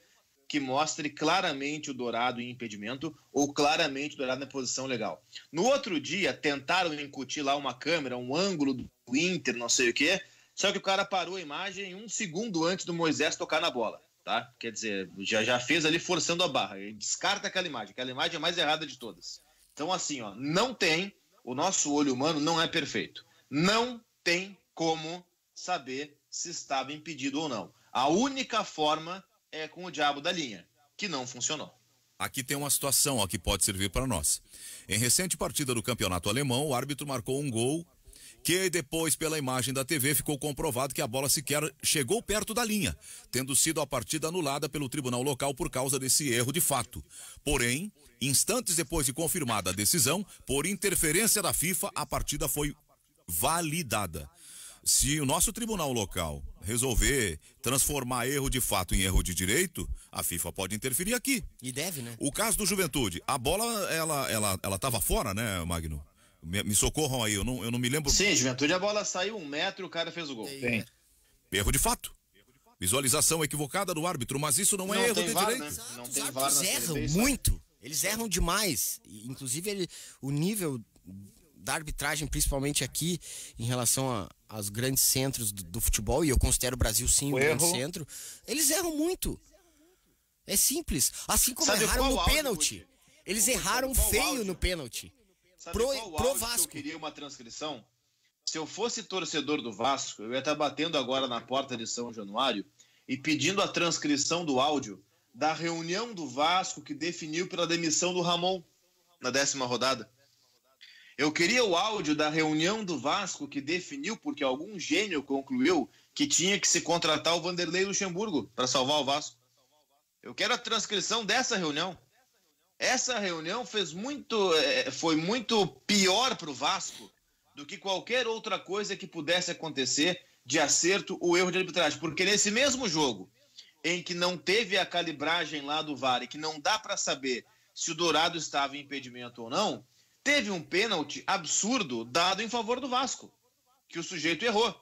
que mostre claramente o Dourado em impedimento ou claramente o Dourado na posição legal. No outro dia, tentaram incutir lá uma câmera, um ângulo do Inter, não sei o quê, só que o cara parou a imagem um segundo antes do Moisés tocar na bola, tá? Quer dizer, já, já fez ali forçando a barra. Ele descarta aquela imagem, aquela imagem é a mais errada de todas. Então, assim, ó, não tem, o nosso olho humano não é perfeito. Não tem como saber se estava impedido ou não. A única forma é com o diabo da linha, que não funcionou. Aqui tem uma situação ó, que pode servir para nós. Em recente partida do campeonato alemão, o árbitro marcou um gol que depois, pela imagem da TV, ficou comprovado que a bola sequer chegou perto da linha, tendo sido a partida anulada pelo tribunal local por causa desse erro de fato. Porém, instantes depois de confirmada a decisão, por interferência da FIFA, a partida foi validada. Se o nosso tribunal local resolver transformar erro de fato em erro de direito, a FIFA pode interferir aqui. E deve, né? O caso do Juventude, a bola ela ela ela estava fora, né, Magno? Me, me, socorram aí, eu não, eu não me lembro. Sim, juventude, a bola saiu um metro o cara fez o gol. Erro de fato. Visualização equivocada do árbitro, mas isso não, é não é erro de VAR, direito. Né? Não Os tem erram TV, né? muito. Eles erram demais. Inclusive, ele, o nível da arbitragem, principalmente aqui, em relação a, aos grandes centros do, do, futebol, e eu considero o Brasil sim o um grande centro, eles erram muito. É simples. Assim como Sabe erraram no pênalti. Eles erraram feio no pênalti. Sabe pro, qual pro Vasco. Que eu queria uma transcrição? Se eu fosse torcedor do Vasco, eu ia estar batendo agora na porta de São Januário e pedindo a transcrição do áudio da reunião do Vasco que definiu pela demissão do Ramon na décima rodada. Eu queria o áudio da reunião do Vasco que definiu, porque algum gênio concluiu que tinha que se contratar o Vanderlei Luxemburgo para salvar o Vasco. Eu quero a transcrição dessa reunião. Essa reunião fez muito, é, foi muito pior para o Vasco do que qualquer outra coisa que pudesse acontecer de acerto ou erro de arbitragem, porque nesse mesmo jogo em que não teve a calibragem lá do VAR e que não dá para saber se o Dourado estava em impedimento ou não, teve um pênalti absurdo dado em favor do Vasco, que o sujeito errou.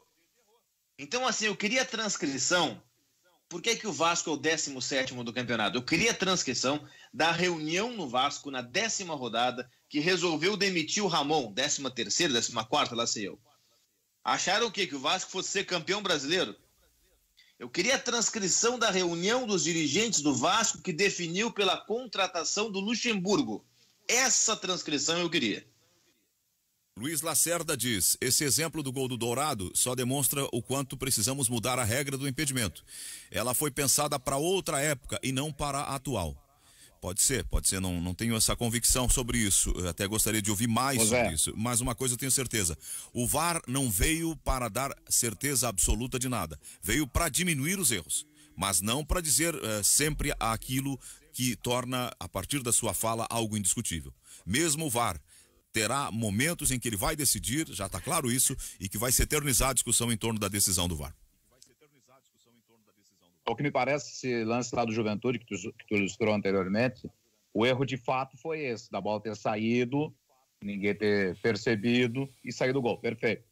Então, assim, eu queria a transcrição por que, que o Vasco é o 17 do campeonato? Eu queria a transcrição da reunião no Vasco na décima rodada que resolveu demitir o Ramon, 13 terceira, 14 quarta, lá sei eu. Acharam o quê? Que o Vasco fosse ser campeão brasileiro? Eu queria a transcrição da reunião dos dirigentes do Vasco que definiu pela contratação do Luxemburgo. Essa transcrição eu queria. Luiz Lacerda diz: esse exemplo do gol do Dourado só demonstra o quanto precisamos mudar a regra do impedimento. Ela foi pensada para outra época e não para a atual. Pode ser, pode ser, não, não tenho essa convicção sobre isso. Eu até gostaria de ouvir mais pois é. sobre é. isso. Mas uma coisa eu tenho certeza: o VAR não veio para dar certeza absoluta de nada. Veio para diminuir os erros, mas não para dizer uh, sempre aquilo que torna, a partir da sua fala, algo indiscutível. Mesmo o VAR terá momentos em que ele vai decidir, já está claro isso, e que vai se eternizar a discussão em torno da decisão do VAR. O que me parece, esse lance lá do Juventude, que tu, que tu ilustrou anteriormente, o erro de fato foi esse, da bola ter saído, ninguém ter percebido e sair do gol. Perfeito.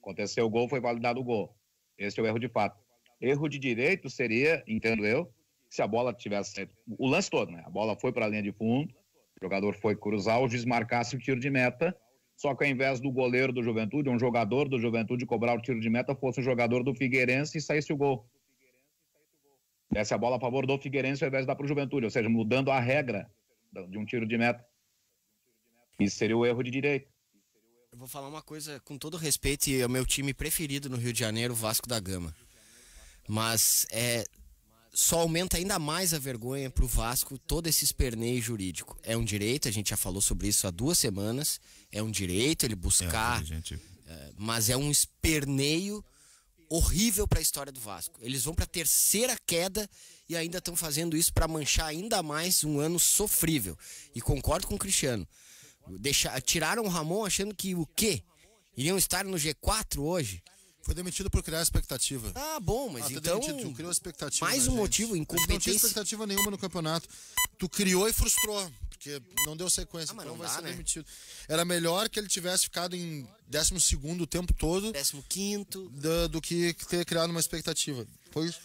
Aconteceu o gol, foi validado o gol. Esse é o erro de fato. Erro de direito seria, entendo eu, se a bola tivesse. O lance todo, né? A bola foi para a linha de fundo, o jogador foi cruzar, o juiz marcasse o tiro de meta, só que ao invés do goleiro do Juventude, um jogador do Juventude cobrar o tiro de meta, fosse o jogador do Figueirense e saísse o gol. a bola a favor do Figueirense ao invés de dar para o Juventude, ou seja, mudando a regra de um tiro de meta. Isso seria o erro de direito. Eu vou falar uma coisa com todo respeito e é o meu time preferido no Rio de Janeiro, Vasco da Gama. Mas é, só aumenta ainda mais a vergonha para o Vasco todo esse esperneio jurídico. É um direito, a gente já falou sobre isso há duas semanas. É um direito ele buscar, é, gente... Eh, mas é um esperneio horrível para a história do Vasco. Eles vão para a terceira queda e ainda estão fazendo isso para manchar ainda mais um ano sofrível. E concordo com o Cristiano. Deixa, tiraram o Ramon achando que o quê? Iriam estar no G4 hoje? Foi demitido por criar expectativa. Ah, bom, mas ah, então... Demitido. Tu criou expectativa. Mais né, um gente. motivo, incompetência. Não tinha expectativa nenhuma no campeonato. Tu criou e frustrou, porque não deu sequência. Ah, mas então não vai dá, ser né? demitido. Era melhor que ele tivesse ficado em 12 o tempo todo. 15 do, do que ter criado uma expectativa. Foi isso.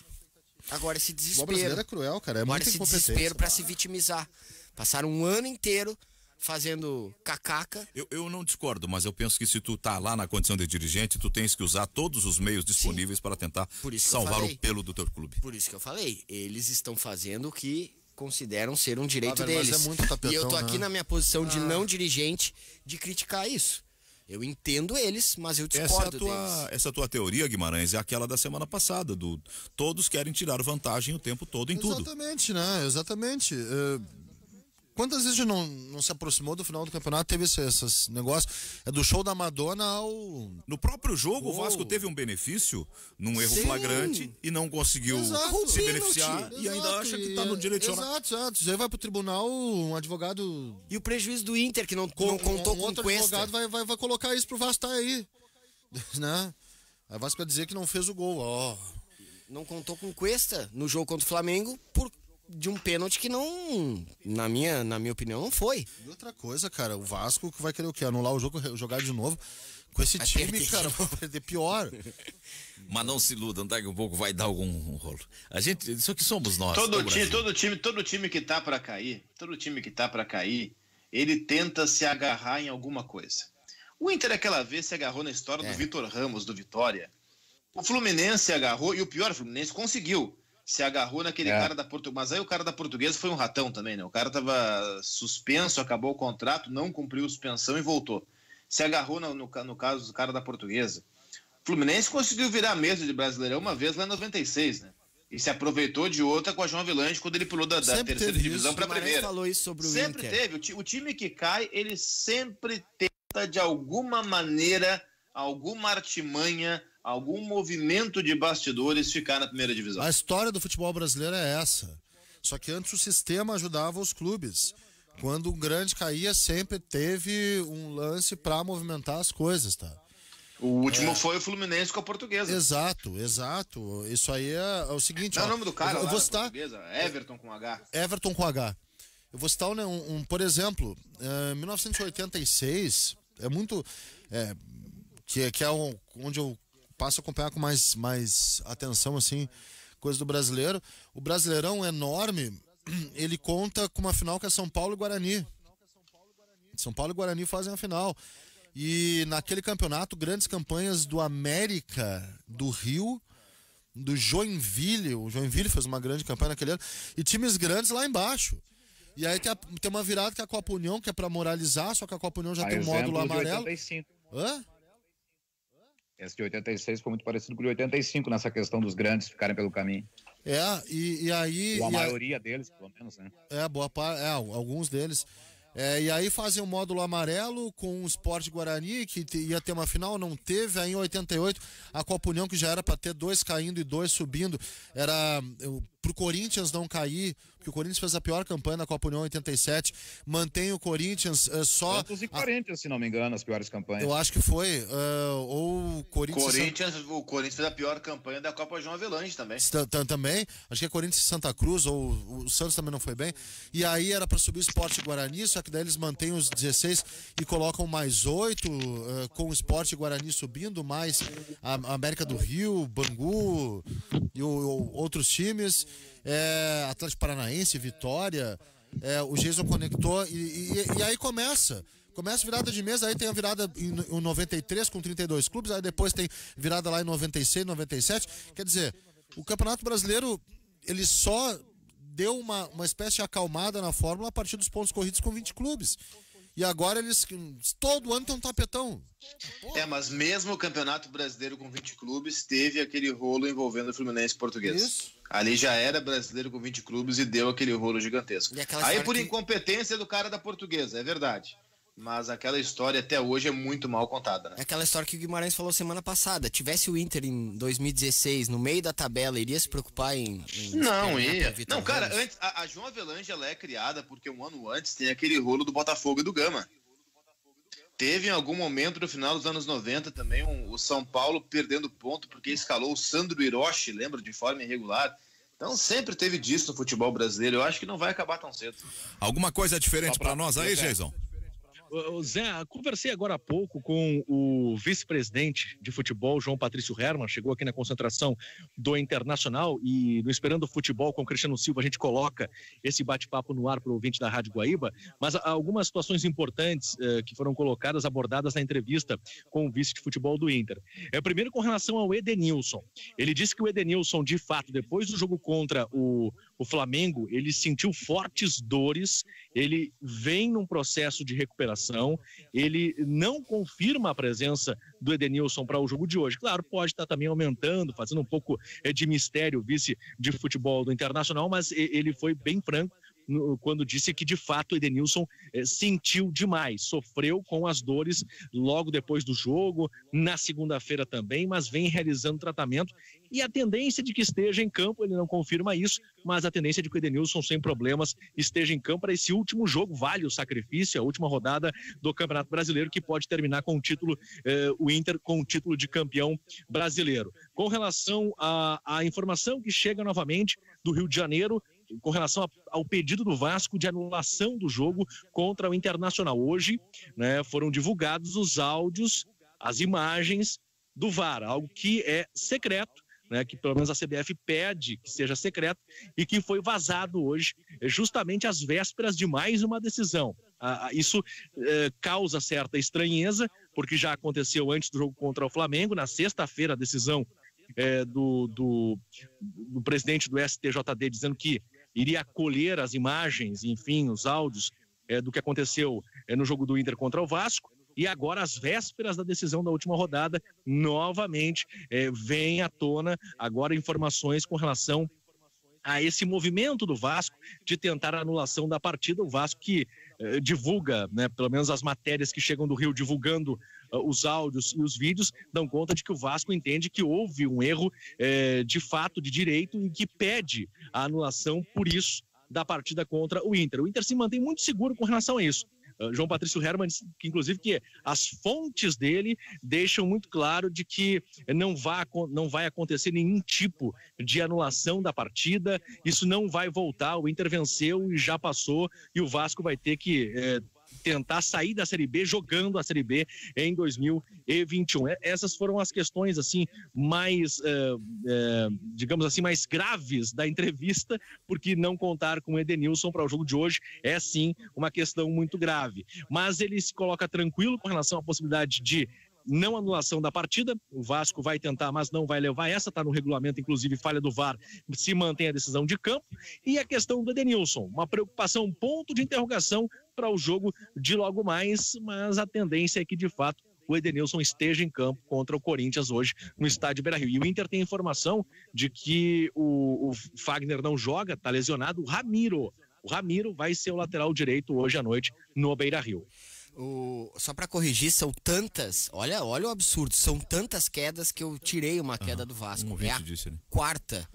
Agora esse desespero. O brasileiro é cruel, cara. É Agora muito esse desespero para se vitimizar. Passaram um ano inteiro fazendo cacaca. Eu, eu não discordo, mas eu penso que se tu tá lá na condição de dirigente, tu tens que usar todos os meios disponíveis para tentar salvar o pelo do teu clube. Por isso que eu falei, eles estão fazendo o que consideram ser um direito ah, deles. Mas é muito tapetão, e eu tô aqui né? na minha posição de ah. não dirigente de criticar isso. Eu entendo eles, mas eu discordo essa é tua, deles. Essa é tua teoria, Guimarães, é aquela da semana passada, do todos querem tirar vantagem o tempo todo em Exatamente, tudo. Exatamente, né? Exatamente. Uh Quantas vezes não, não se aproximou do final do campeonato? Teve esse, esses negócios. É do show da Madonna ao. No próprio jogo, oh. o Vasco teve um benefício num erro Sim. flagrante e não conseguiu exato. se beneficiar. Exato. E ainda acha que tá no é- direito Exato, exato. Você aí vai pro tribunal, um advogado. E o prejuízo do Inter, que não, com, não contou um, um com outro Cuesta. advogado vai, vai, vai colocar isso pro Vasco tá aí. né? A Vasco vai dizer que não fez o gol. Ó. Oh. Não contou com Cuesta no jogo contra o Flamengo por de um pênalti que não, na minha, na minha opinião, não foi. E outra coisa, cara, o Vasco vai querer o quê? Anular o jogo, jogar de novo. Com esse time, cara, vai perder pior. Mas não se iludam, daqui um pouco vai dar algum rolo. A gente, isso aqui é somos nós. Todo né, time, todo time, todo time que tá para cair, todo time que tá para cair, ele tenta se agarrar em alguma coisa. O Inter aquela vez se agarrou na história é. do Vitor Ramos do Vitória. O Fluminense agarrou e o pior, o Fluminense conseguiu se agarrou naquele é. cara da Portuguesa. Mas aí o cara da Portuguesa foi um ratão também, né? O cara tava suspenso, acabou o contrato, não cumpriu suspensão e voltou. Se agarrou no, no, no caso do cara da Portuguesa. O Fluminense conseguiu virar mesa de Brasileirão uma vez lá em 96, né? E se aproveitou de outra com a João Avelange quando ele pulou da, da terceira divisão para a primeira. falou isso sobre o Sempre Inter. teve. O, o time que cai, ele sempre tenta de alguma maneira, alguma artimanha algum movimento de bastidores ficar na primeira divisão. A história do futebol brasileiro é essa. Só que antes o sistema ajudava os clubes. Quando um grande caía, sempre teve um lance para movimentar as coisas, tá? O último é. foi o Fluminense com a portuguesa. Exato, exato. Isso aí é, é o seguinte. Não é ó, é o nome do cara, eu, lá, eu vou citar. Everton com H. Everton com H. Eu vou citar um, né, um por exemplo, é, 1986, é muito. É, que, que é um, onde eu passo a acompanhar com mais, mais atenção, assim, coisa do brasileiro. O Brasileirão é enorme, ele conta com uma final que é São Paulo e Guarani. São Paulo e Guarani fazem a final. E naquele campeonato, grandes campanhas do América, do Rio, do Joinville. O Joinville fez uma grande campanha naquele ano. E times grandes lá embaixo. E aí tem, a, tem uma virada que é a Copa União, que é para moralizar, só que a Copa União já a tem um módulo amarelo. Hã? Esse de 86 foi muito parecido com o de 85 nessa questão dos grandes ficarem pelo caminho. É, e, e aí. Ou a e maioria a... deles, pelo menos, né? É, boa parte. É, alguns deles. É, e aí fazem o um módulo amarelo com o Sport Guarani, que ia ter uma final, não teve. Aí em 88, a Copa União, que já era para ter dois caindo e dois subindo, era. Eu pro Corinthians não cair, porque o Corinthians fez a pior campanha na Copa União 87, mantém o Corinthians uh, só. Santos e Corinthians, se não me engano, as piores campanhas. Eu acho que foi. Uh, ou Corinthians. Corinthians San... O Corinthians fez a pior campanha da Copa João Avelange também. também. Acho que é Corinthians e Santa Cruz, ou o Santos também não foi bem. E aí era para subir o Esporte Guarani, só que daí eles mantêm os 16 e colocam mais 8, uh, eh, com o Esporte Guarani subindo, mais a América do Rio, Bangu e o, o, outros times é, Atlético Paranaense, Vitória. É, o Jason conectou e, e, e, aí começa. Começa virada de mesa, aí tem a virada em, em 93 com 32 clubes, aí depois tem virada lá em 96, 97. Quer dizer, o Campeonato Brasileiro, ele só deu uma, uma espécie de acalmada na fórmula a partir dos pontos corridos com 20 clubes. E agora eles todo ano tem um tapetão. Porra. É, mas mesmo o Campeonato Brasileiro com 20 clubes teve aquele rolo envolvendo o Fluminense português. Isso. Ali já era brasileiro com 20 clubes e deu aquele rolo gigantesco. Aí por que... incompetência do cara da portuguesa, é verdade mas aquela história até hoje é muito mal contada, né? Aquela história que o Guimarães falou semana passada. Tivesse o Inter em 2016 no meio da tabela, iria se preocupar em. em não, ia. Não, cara, Ramos? antes, a, a João Avelange ela é criada porque um ano antes tem aquele rolo do Botafogo e do Gama. Teve em algum momento no final dos anos 90 também um, o São Paulo perdendo ponto porque escalou o Sandro Hiroshi, lembra, de forma irregular. Então sempre teve disso no futebol brasileiro. Eu acho que não vai acabar tão cedo. Alguma coisa diferente para nós aí, Jason? Zé, conversei agora há pouco com o vice-presidente de futebol, João Patrício Herman, chegou aqui na concentração do Internacional e no Esperando Futebol com o Cristiano Silva, a gente coloca esse bate-papo no ar para o ouvinte da Rádio Guaíba, mas algumas situações importantes eh, que foram colocadas, abordadas na entrevista com o vice de futebol do Inter. É, primeiro, com relação ao Edenilson. Ele disse que o Edenilson, de fato, depois do jogo contra o o Flamengo ele sentiu fortes dores, ele vem num processo de recuperação, ele não confirma a presença do Edenilson para o jogo de hoje. Claro, pode estar também aumentando, fazendo um pouco eh, de mistério o vice de futebol do Internacional, mas ele foi bem franco quando disse que de fato Edenilson eh, sentiu demais, sofreu com as dores logo depois do jogo, na segunda-feira também, mas vem realizando tratamento e a tendência de que esteja em campo, ele não confirma isso, mas a tendência de que o Edenilson sem problemas esteja em campo para esse último jogo, vale o sacrifício, a última rodada do Campeonato Brasileiro que pode terminar com o título, eh, o Inter com o título de campeão brasileiro. Com relação à informação que chega novamente do Rio de Janeiro, com relação ao pedido do Vasco de anulação do jogo contra o Internacional. Hoje né, foram divulgados os áudios, as imagens do VAR, algo que é secreto. Né, que pelo menos a CBF pede que seja secreto e que foi vazado hoje, é justamente às vésperas de mais uma decisão. isso eh, causa certa estranheza, porque já aconteceu antes do jogo contra o Flamengo, na sexta-feira, a decisão eh, do, do, do presidente do STJD dizendo que iria colher as imagens, enfim, os áudios é, do que aconteceu é, no jogo do Inter contra o Vasco. E agora, às vésperas da decisão da última rodada, novamente é, vem à tona agora informações com relação a esse movimento do Vasco de tentar a anulação da partida. O Vasco que eh, divulga, né, pelo menos as matérias que chegam do Rio, divulgando ah, os áudios e os vídeos dão conta de que o Vasco entende que houve um erro é, de fato de direito e que pede a anulação por isso da partida contra o Inter. O Inter se mantém muito seguro com relação a isso. Ah, João Patrício Herman disse que, inclusive, que as fontes dele deixam muito claro de que não, não vai acontecer nenhum tipo de anulação da partida, isso não vai voltar, o Inter venceu e já passou, e o Vasco vai ter que eh, tentar sair da Série B jogando a Série B em 2021. É, essas foram as questões assim mais, eh, eh, digamos assim, mais graves da entrevista, porque não contar com o Edenilson para o jogo de hoje é sim uma questão muito grave. Mas ele se coloca tranquilo com relação à possibilidade de não anulação da partida. O Vasco vai tentar, mas não vai levar essa, está no regulamento, inclusive falha do VAR, se mantém a decisão de campo. E a questão do Edenilson, uma preocupação, um ponto de interrogação para o jogo de logo mais, mas a tendência é que de fato o Edenilson esteja em campo contra o Corinthians hoje no estádio Beira-Rio. E o Inter tem informação de que o, o Fagner não joga, está lesionado, o Ramiro. O Ramiro vai ser o lateral direito hoje à noite no Beira-Rio. O, só para corrigir, são tantas. Olha, olha o absurdo. São tantas quedas que eu tirei uma queda do Vasco. Um é a disso, né? quarta.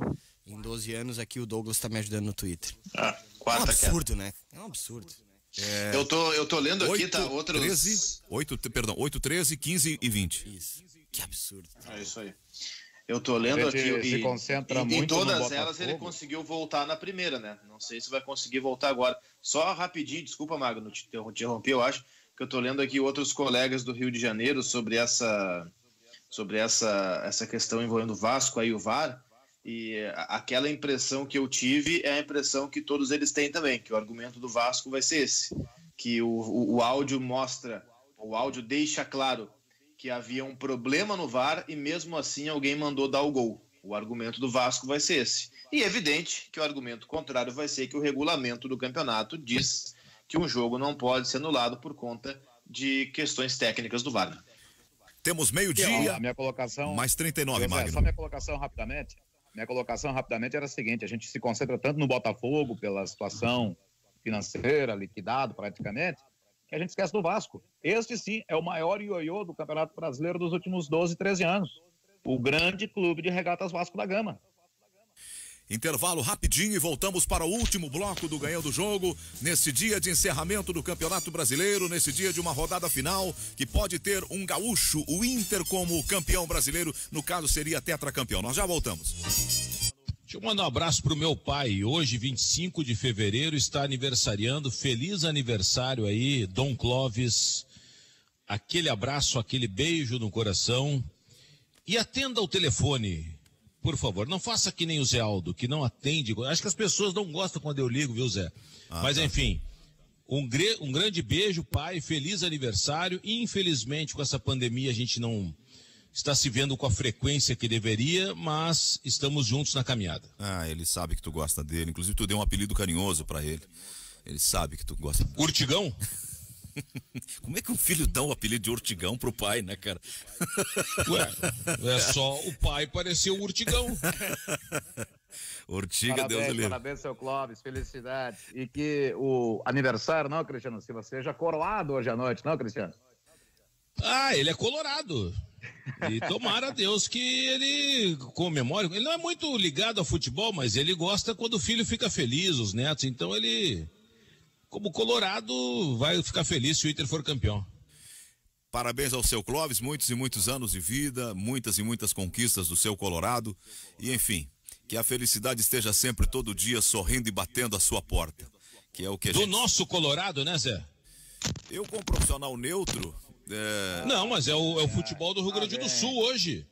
Em 12 anos aqui o Douglas está me ajudando no Twitter. Ah, quarta é um absurdo, queda. né? É um absurdo. É... Eu, tô, eu tô lendo 8, aqui, tá? Outros... 13, 8, perdão, 8, 13, 15 e 20. Isso. Que absurdo. Tá? É isso aí. Eu tô lendo aqui. Se e, concentra e, muito em todas elas ele conseguiu voltar na primeira, né? Não sei se vai conseguir voltar agora. Só rapidinho, desculpa, Magno, te interrompi, eu acho que eu estou lendo aqui outros colegas do Rio de Janeiro sobre essa sobre essa, essa questão envolvendo o Vasco aí o VAR e aquela impressão que eu tive é a impressão que todos eles têm também que o argumento do Vasco vai ser esse que o, o, o áudio mostra o áudio deixa claro que havia um problema no VAR e mesmo assim alguém mandou dar o gol o argumento do Vasco vai ser esse e é evidente que o argumento contrário vai ser que o regulamento do campeonato diz que um jogo não pode ser anulado por conta de questões técnicas do VAR. Temos meio-dia. Minha colocação. Mais 39, Magno. Só minha colocação rapidamente. Minha colocação rapidamente era a seguinte: a gente se concentra tanto no Botafogo pela situação financeira, liquidado praticamente, que a gente esquece do Vasco. Este sim é o maior ioiô do Campeonato Brasileiro dos últimos 12, 13 anos. O grande clube de regatas Vasco da Gama. Intervalo rapidinho e voltamos para o último bloco do Ganhão do Jogo, nesse dia de encerramento do Campeonato Brasileiro, nesse dia de uma rodada final que pode ter um gaúcho, o Inter como campeão brasileiro, no caso seria tetracampeão. Nós já voltamos. Deixa eu mandar um abraço pro meu pai. Hoje, 25 de fevereiro, está aniversariando. Feliz aniversário aí, Dom Clóvis. Aquele abraço, aquele beijo no coração. E atenda o telefone por favor, não faça que nem o Zé Aldo, que não atende. Acho que as pessoas não gostam quando eu ligo, viu, Zé? Ah, Mas tá. enfim, um, um grande beijo, pai, feliz aniversário. Infelizmente, com essa pandemia, a gente não está se vendo com a frequência que deveria, mas estamos juntos na caminhada. Ah, ele sabe que tu gosta dele. Inclusive, tu deu um apelido carinhoso para ele. Ele sabe que tu gosta. Urtigão? Como é que o filho dá o um apelido de urtigão pro pai, né, cara? Ué, é só o pai parecer o urtigão. Ortiga, parabéns, Deus livre. Parabéns, seu Clóvis, felicidades. E que o aniversário, não, Cristiano Silva, seja coroado hoje à noite, não, Cristiano? Ah, ele é colorado. E tomara a Deus que ele comemore. Ele não é muito ligado ao futebol, mas ele gosta quando o filho fica feliz, os netos. Então ele como o Colorado vai ficar feliz se o Inter for campeão. Parabéns ao seu Clóvis, muitos e muitos anos de vida, muitas e muitas conquistas do seu Colorado. E enfim, que a felicidade esteja sempre todo dia sorrindo e batendo a sua porta. Que é o que Do gente... nosso Colorado, né, Zé? Eu, como profissional neutro. É... Não, mas é o, é o ah, do Rio Grande do Sul hoje.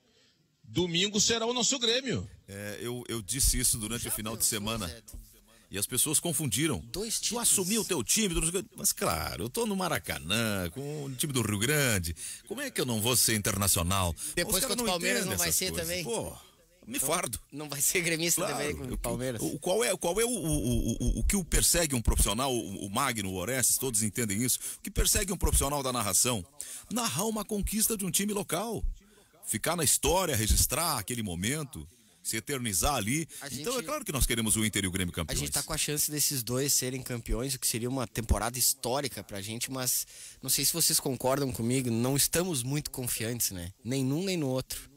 Domingo será o nosso Grêmio. É, eu, eu disse isso durante Já o final de semana. E as pessoas confundiram. Dois Tu assumiu o teu time. Mas claro, eu tô no Maracanã, com o time do Rio Grande. Como é que eu não vou ser internacional? Depois contra o Palmeiras não vai ser coisas. também? Pô. Me então, fardo. Não vai ser gremista claro, também com o Palmeiras. O, qual é, qual é o, o, o, o que o persegue um profissional, o, o Magno, o Orestes, todos entendem isso, o que persegue um profissional da narração? Narrar uma conquista de um time local. Ficar na história, registrar aquele momento se eternizar ali. Então, gente, então é claro que nós queremos o Inter e o Grêmio campeões. A gente está com a chance desses dois serem campeões, o que seria uma temporada histórica para a gente, mas não sei se vocês concordam comigo, não estamos muito confiantes, né? Nem num nem no outro.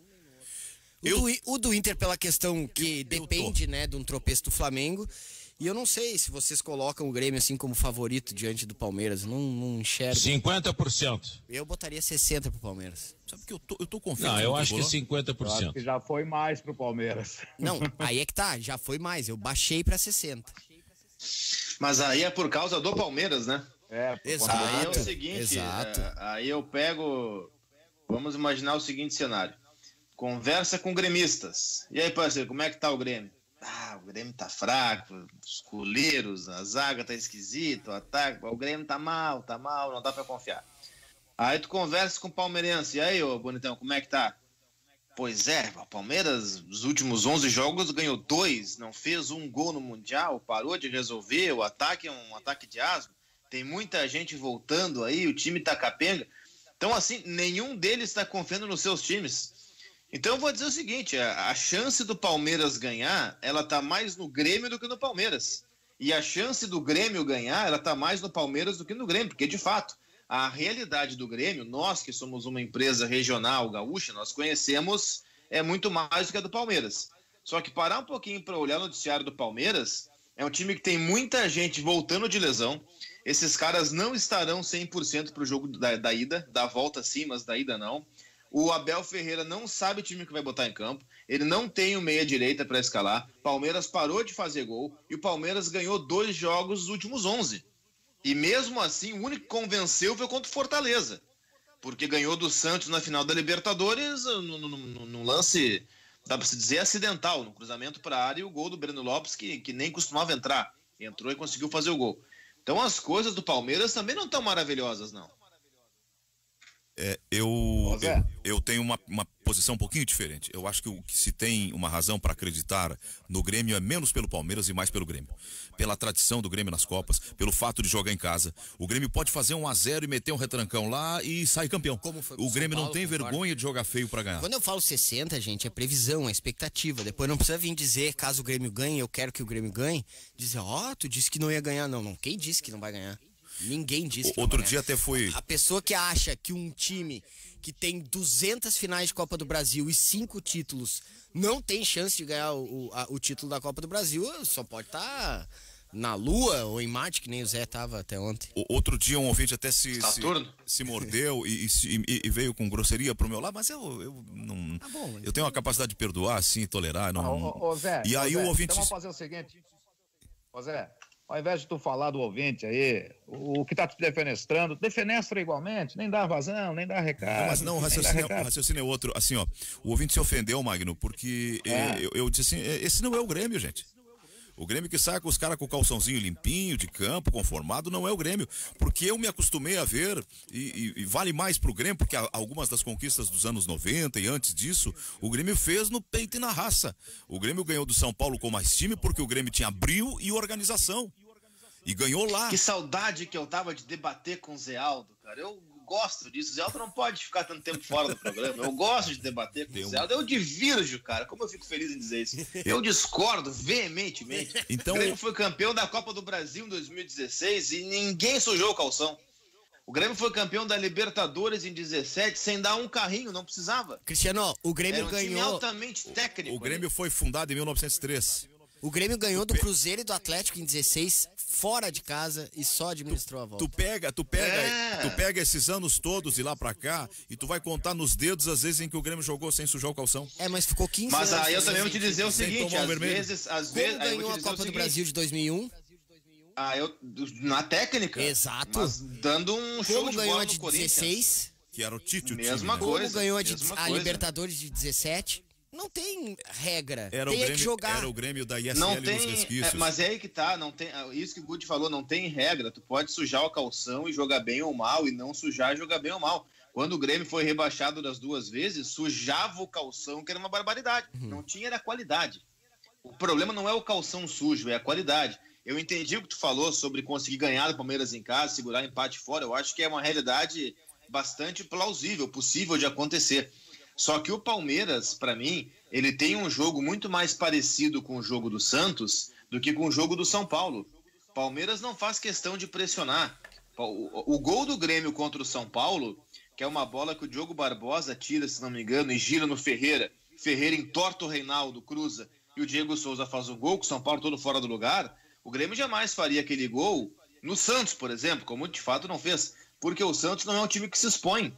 Eu... O, do, o do Inter pela questão que eu, depende, né, de um tropeço do Flamengo e eu não sei se vocês colocam o Grêmio assim como favorito diante do Palmeiras. Não, não enxergo. 50%. Eu botaria 60% pro Palmeiras. Sabe porque eu tô, eu tô confiante. Não, eu acho que 50%. Eu acho que já foi mais pro Palmeiras. Não, aí é que tá, já foi mais. Eu baixei para 60%. Mas aí é por causa do Palmeiras, né? É, exato. Aí é o seguinte, é, aí eu pego. Vamos imaginar o seguinte cenário. Conversa com gremistas. E aí, parceiro, como é que tá o Grêmio? Ah, o Grêmio tá fraco, os coleiros, a zaga tá esquisita, o ataque, o Grêmio tá mal, tá mal, não dá para confiar. Aí tu conversa com o palmeirense, e aí, ô bonitão, como é que tá? Pois é, o Palmeiras, nos últimos 11 jogos, ganhou dois, não fez um gol no Mundial, parou de resolver, o ataque é um ataque de asma, tem muita gente voltando aí, o time tá capenga. Então, assim, nenhum deles está confiando nos seus times. Então eu vou dizer o seguinte: a, a chance do Palmeiras ganhar, ela tá mais no Grêmio do que no Palmeiras. E a chance do Grêmio ganhar, ela tá mais no Palmeiras do que no Grêmio, porque de fato, a realidade do Grêmio, nós que somos uma empresa regional gaúcha, nós conhecemos é muito mais do que a do Palmeiras. Só que parar um pouquinho para olhar o noticiário do Palmeiras, é um time que tem muita gente voltando de lesão. Esses caras não estarão 100% para o jogo da, da, ida, da volta sim, mas da ida não. O Abel Ferreira não sabe o time que vai botar em campo. Ele não tem o meia direita para escalar. Palmeiras parou de fazer gol e o Palmeiras ganhou dois jogos dos últimos 11. E mesmo assim, o único que convenceu foi contra o Fortaleza. Porque ganhou do Santos na final da Libertadores num lance, dá para se dizer, acidental, no cruzamento para a área e o gol do Breno Lopes, que, que nem costumava entrar. Entrou e conseguiu fazer o gol. Então as coisas do Palmeiras também não estão maravilhosas, não. É, eu, eu, eu, tenho uma, uma, posição um pouquinho diferente. Eu acho que, o, que se tem uma razão para acreditar no Grêmio é menos pelo Palmeiras e mais pelo Grêmio. Pela tradição do Grêmio nas Copas, pelo fato de jogar em casa. O Grêmio pode fazer um a zero e meter um retrancão lá e sair campeão. Como foi, o Grêmio Paulo, não tem vergonha de jogar feio para ganhar. Quando eu falo 60, gente, é previsão, é expectativa. Depois não precisa vir dizer, caso o Grêmio ganhe, eu quero que o Grêmio ganhe. Dizer, ó, oh, tu disse que não ia ganhar, não. não. Quem disse que não vai ganhar? Ninguém disse que Outro dia até foi. A pessoa que acha que um time que tem 200 finais de Copa do Brasil e 5 títulos não tem chance de ganhar o, a, o título da Copa do Brasil, só pode estar tá na lua ou em Marte, que nem o Zé estava até ontem. O, outro dia um ouvinte até se, tá se, se, mordeu e, e, e, veio com grosseria pro meu lado, mas eu, eu não. Tá bom, eu tenho uma capacidade de perdoar, assim, tolerar. Não, ah, ô, Zé, e aí Zé, o ouvinte. Então vamos fazer o seguinte. Ô Zé, ao invés de tu falar do ouvinte aí, o, que está te defenestrando, defenestra igualmente, nem dá vazão, nem dá recado. Não, mas não, o raciocínio, é o raciocínio, é outro. Assim, ó, o ouvinte se ofendeu, Magno, porque é. Eh, eu, eu disse assim, eh, esse não é o Grêmio, gente. O Grêmio que saca os caras com o calçãozinho limpinho, de campo, conformado, não é o Grêmio. Porque eu me acostumei a ver, e, e, e vale mais pro Grêmio, porque algumas das conquistas dos anos 90 e antes disso, o Grêmio fez no peito e na raça. O Grêmio ganhou do São Paulo com mais time porque o Grêmio tinha brilho e organização. E ganhou lá. Que saudade que eu tava de debater com o Zé Aldo, cara. Eu gosto disso. O Zelda não pode ficar tanto tempo fora do programa. Eu gosto de debater com o Zelda. Eu divirjo, cara. Como eu fico feliz em dizer isso. Eu discordo veementemente. Então... O Grêmio foi campeão da Copa do Brasil em 2016 e ninguém sujou o calção. O Grêmio foi campeão da Libertadores em 17 sem dar um carrinho, não precisava. Cristiano, o Grêmio Era um ganhou. Time altamente técnico. O Grêmio ali. foi fundado em 1903. O Grêmio ganhou do Cruzeiro e do Atlético em 16 fora de casa e só administrou a volta. Tu pega, tu pega, é. tu pega esses anos todos e lá para cá e tu vai contar nos dedos as vezes em que o Grêmio jogou sem sujar o calção. É, mas ficou 15 mas anos. Mas aí eu também vou te dizer o seguinte, às vezes, às Como vezes, ganhou a Copa do Brasil de 2001? Ah, eu na técnica. Exato. Mas dando um Como show de ganhou a de 16? Que era o Tite, o Mesma time, né? coisa. Como ganhou a, de, a Libertadores de 17? Não tem regra. Era tem o é Grêmio, que jogar. Era o Grêmio da ISL não tem, é, mas é aí que tá, não tem, é isso que o Good falou, não tem regra. Tu pode sujar o calção e jogar bem ou mal, e não sujar e jogar bem ou mal. Quando o Grêmio foi rebaixado das duas vezes, sujava o calção, que era uma barbaridade. Uhum. Não tinha era qualidade. O problema não é o calção sujo, é a qualidade. Eu entendi o que tu falou sobre conseguir ganhar do Palmeiras em casa, segurar empate fora. Eu acho que é uma realidade bastante plausível, possível de acontecer. Só que o Palmeiras, para mim, ele tem um jogo muito mais parecido com o jogo do Santos do que com o jogo do São Paulo. Palmeiras não faz questão de pressionar. O, gol do Grêmio contra o São Paulo, que é uma bola que o Diogo Barbosa tira, se não me engano, e gira no Ferreira. Ferreira entorta o Reinaldo, cruza, e o Diego Souza faz o gol, com o São Paulo todo fora do lugar. O Grêmio jamais faria aquele gol no Santos, por exemplo, como de fato não fez, porque o Santos não é um time que se expõe.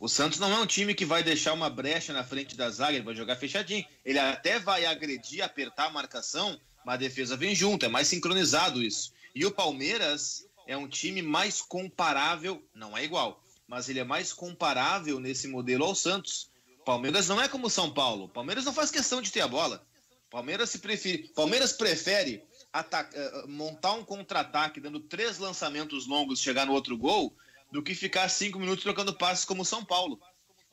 O Santos não é um time que vai deixar uma brecha na frente da zaga, ele vai jogar fechadinho. Ele até vai agredir, apertar a marcação, mas a defesa vem junto, é mais sincronizado isso. E o Palmeiras é um time mais comparável, não é igual, mas ele é mais comparável nesse modelo ao Santos. Palmeiras não é como o São Paulo. Palmeiras não faz questão de ter a bola. Palmeiras se prefere, Palmeiras prefere eh, montar um contra-ataque, dando três lançamentos longos, chegar no outro gol, do que ficar cinco minutos trocando passes como o São Paulo.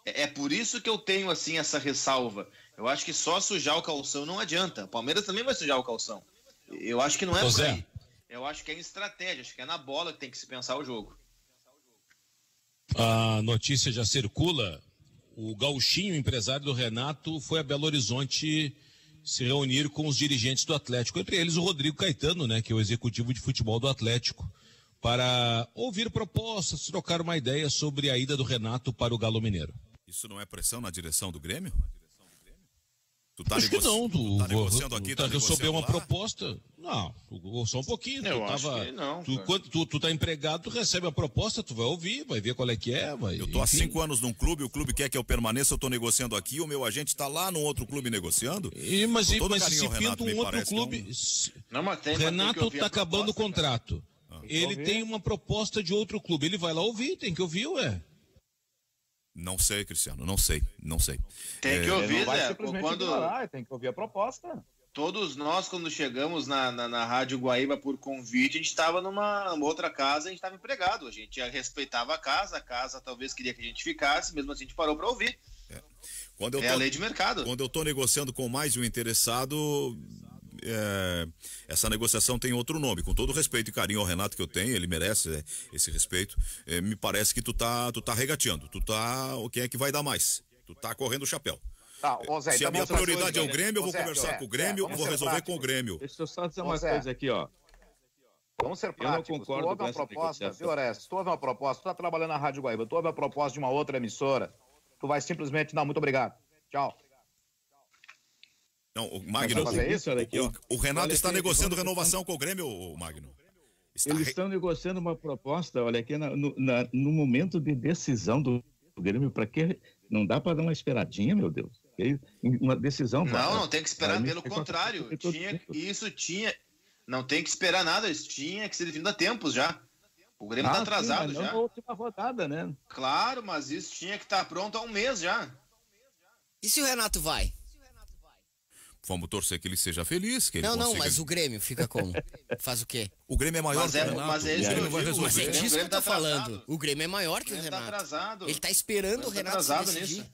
É, é por isso que eu tenho assim essa ressalva. Eu acho que só sujar o calção não adianta. O Palmeiras também vai sujar o calção. Eu acho que não é por aí. Eu acho que é em estratégia, acho que é na bola que tem que se pensar o jogo. A notícia já circula. O Gauchinho, empresário do Renato, foi a Belo Horizonte se reunir com os dirigentes do Atlético, entre eles o Rodrigo Caetano, né, que é o executivo de futebol do Atlético para ouvir propostas, trocar uma ideia sobre a ida do Renato para o Galo Mineiro. Isso não é pressão na direção do Grêmio? Tu tá Acho que não, tu, tu tá negociando aqui, tu tá, tá uma lá? proposta. Não, só um pouquinho. Eu tu tava, não. Tu, tu, tu tá empregado, tu recebe a proposta, tu vai ouvir, vai ver qual é que é. Vai, eu tô enfim. há cinco anos num clube, o clube quer que eu permaneça, eu tô negociando aqui, o meu agente tá lá num outro clube negociando. E, mas mas carinho, se pinta um outro clube. Não, mas tem, Renato mas tem tá acabando o contrato. Ah. Ele tem uma proposta de outro clube. Ele vai lá ouvir, tem que ouvir, ué. Não sei, Cristiano, não sei, não sei. Tem que é... ouvir, né? Quando... tem que ouvir a proposta. Todos nós, quando chegamos na, na, na Rádio Guaíba por convite, a gente estava numa outra casa, a gente estava empregado. A gente respeitava a casa, a casa talvez queria que a gente ficasse, mesmo assim a gente parou para ouvir. É, quando eu é tô, a lei de mercado. Quando eu estou negociando com mais um interessado, é, essa negociação tem outro nome. Com todo o respeito e carinho ao Renato que eu tenho, ele merece é, esse respeito. É, me parece que tu tá, tu tá regateando. Tu tá. O que é que vai dar mais? Tu tá correndo o chapéu. Tá, Zé, Se a minha prioridade é o Grêmio, eu vou Zé, conversar Zé, com o Grêmio, vou resolver prático. com o Grêmio. Deixa eu só dizer uma coisa aqui, ó. Vamos ser práticos. Eu não concordo tu houve uma proposta, viu, Orestes? Tu houve uma proposta, tu tá trabalhando na Rádio Guaíba, tu houve uma proposta de uma outra emissora, tu vai simplesmente, não, muito obrigado. Tchau. Não, o Magno. É isso, aqui, o, o, Renato olha está aqui, negociando renovação com o Grêmio, o Magno. Está eles estão negociando uma proposta, olha aqui, na, no, na, no momento de decisão do Grêmio, para que. Não dá para dar uma esperadinha, meu Deus. Uma decisão. Não, não tem que esperar, pelo contrário. Tinha, isso tinha. Não tem que esperar nada, isso tinha que ser definido há tempos já. O Grêmio está ah, atrasado sim, já. Na última rodada, né? Claro, mas isso tinha que estar tá pronto há um mês já. E se o Renato vai? Vamos torcer que ele seja feliz. Que não, ele não, consiga... mas o Grêmio fica como? Faz o quê? O Grêmio é maior mas que é, o Renato. Mas, é, o Grêmio vai resolver. mas é disso Grêmio que eu tô tá falando. O Grêmio é maior que o, o tá Renato. Tá atrasado. Ele tá esperando o, o tá Renato tá atrasado Nisso.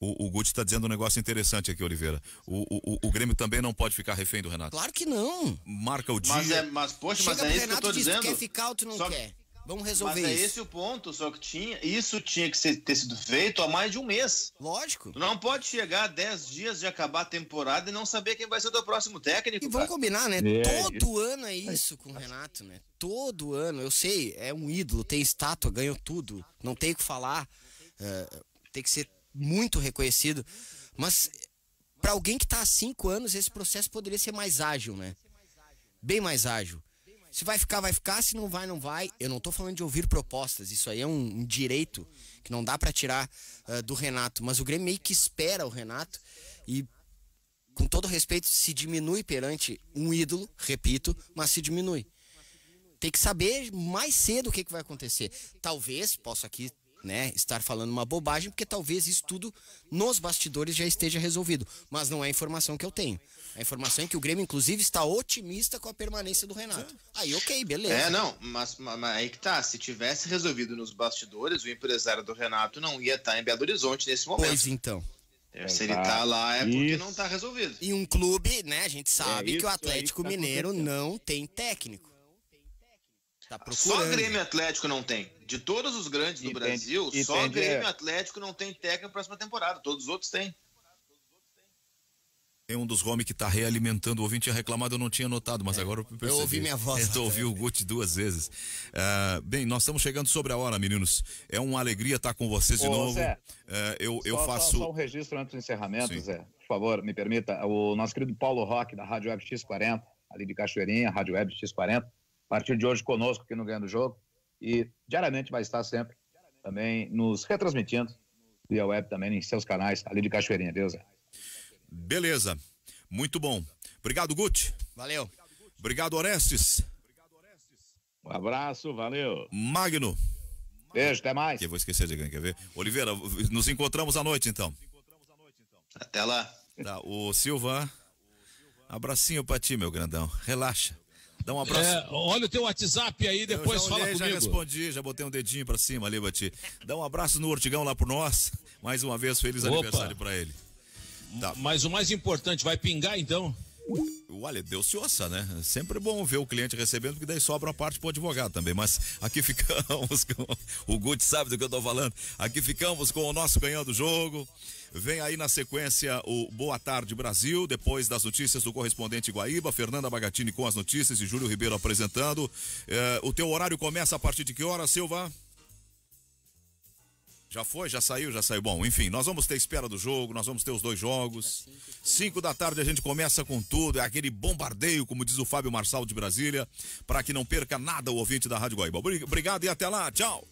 O, o Guti está dizendo um negócio interessante aqui, Oliveira. O, o, o Grêmio também não pode ficar refém do Renato. Claro que não. Marca o dia. Mas, é, mas poxa, Chega mas é isso Renato que eu tô diz, dizendo. Tu quer ficar ou tu não Só... quer? Vamos resolver Mas é esse o ponto, só que tinha, isso tinha que ser, ter sido feito há mais de um mês. Lógico. Tu não pode chegar a 10 dias de acabar a temporada e não saber quem vai ser o teu próximo técnico. E vamos combinar, né? É, Todo é... ano é isso com o Renato, né? Todo ano, eu sei, é um ídolo, tem estátua, ganhou tudo, não tem o que falar, uh, tem que ser muito reconhecido. Mas para alguém que tá há cinco anos, esse processo poderia ser mais ágil, né? Bem mais ágil. Se vai ficar, vai ficar, se não vai, não vai. Eu não estou falando de ouvir propostas, isso aí é um, um direito que não dá para tirar uh, do Renato, mas o Grêmio meio que espera o Renato e com todo respeito se diminui perante um ídolo, repito, mas se diminui. Tem que saber mais cedo o que, que vai acontecer. Talvez, posso aqui né, estar falando uma bobagem, porque talvez isso tudo nos bastidores já esteja resolvido. Mas não é a informação que eu tenho. A informação é que o Grêmio, inclusive, está otimista com a permanência do Renato. Aí, ok, beleza. É, não, mas, mas, aí que tá. Se tivesse resolvido nos bastidores, o empresário do Renato não ia estar tá em Belo Horizonte nesse momento. Pois então. Se ele tá lá é porque isso. não tá resolvido. E um clube, né, a gente sabe é que o é Atlético é que tá Mineiro não tem técnico. Tá só Grêmio Atlético não tem. De todos os grandes do Entendi. Brasil, Entendi. só Grêmio é. Atlético não tem técnico na próxima temporada. Todos os outros têm é um dos homens que está realimentando. O ouvinte tinha reclamado, eu não tinha notado, mas é, agora eu percebi. Eu ouvi minha voz. Eu ouvi o Guti duas vezes. Uh, bem, nós estamos chegando sobre a hora, meninos. É uma alegria estar com vocês Ô, de novo. Zé, uh, eu, eu faço. Só, só um registro antes do encerramento, Sim. Zé. Por favor, me permita. O nosso querido Paulo Roque, da Rádio Web X40, ali de Cachoeirinha, Rádio Web X40, a partir de hoje conosco aqui no Ganhando Jogo. E diariamente vai estar sempre também nos retransmitindo via web também em seus canais ali de Cachoeirinha, Deus. Zé? Beleza. Muito bom. Obrigado, Guti. Valeu. Obrigado, Orestes. Um abraço, valeu. Magno. Beijo, até mais. Que eu vou esquecer de alguém, quer ver? Oliveira, nos encontramos à noite, então. Até lá. Tá, o Silva, abracinho pra ti, meu grandão. Relaxa. Dá um abraço. É, olha o teu WhatsApp aí, depois olhei, fala comigo. Já respondi, já botei um dedinho pra cima ali, Bati. Dá um abraço no Ortigão lá por nós. Mais uma vez, feliz Opa. aniversário pra ele. Tá. Mas o mais importante, vai pingar então? Olha, Deus se ouça, né? Sempre bom ver o cliente recebendo, porque daí sobra uma parte pro advogado também. Mas aqui ficamos com. O Guti sabe do que eu tô falando. Aqui ficamos com o nosso ganhando jogo. Vem aí na sequência o Boa Tarde Brasil, depois das notícias do correspondente Guaíba, Fernanda Bagatini com as notícias e Júlio Ribeiro apresentando. É, o teu horário começa a partir de que hora, Silva? Já foi, já saiu, já saiu. Bom, enfim, nós vamos ter espera do jogo, nós vamos ter os dois jogos. Cinco da tarde a gente começa com tudo, é aquele bombardeio, como diz o Fábio Marçal de Brasília, para que não perca nada o ouvinte da Rádio Guaíba. Obrigado e até lá, tchau!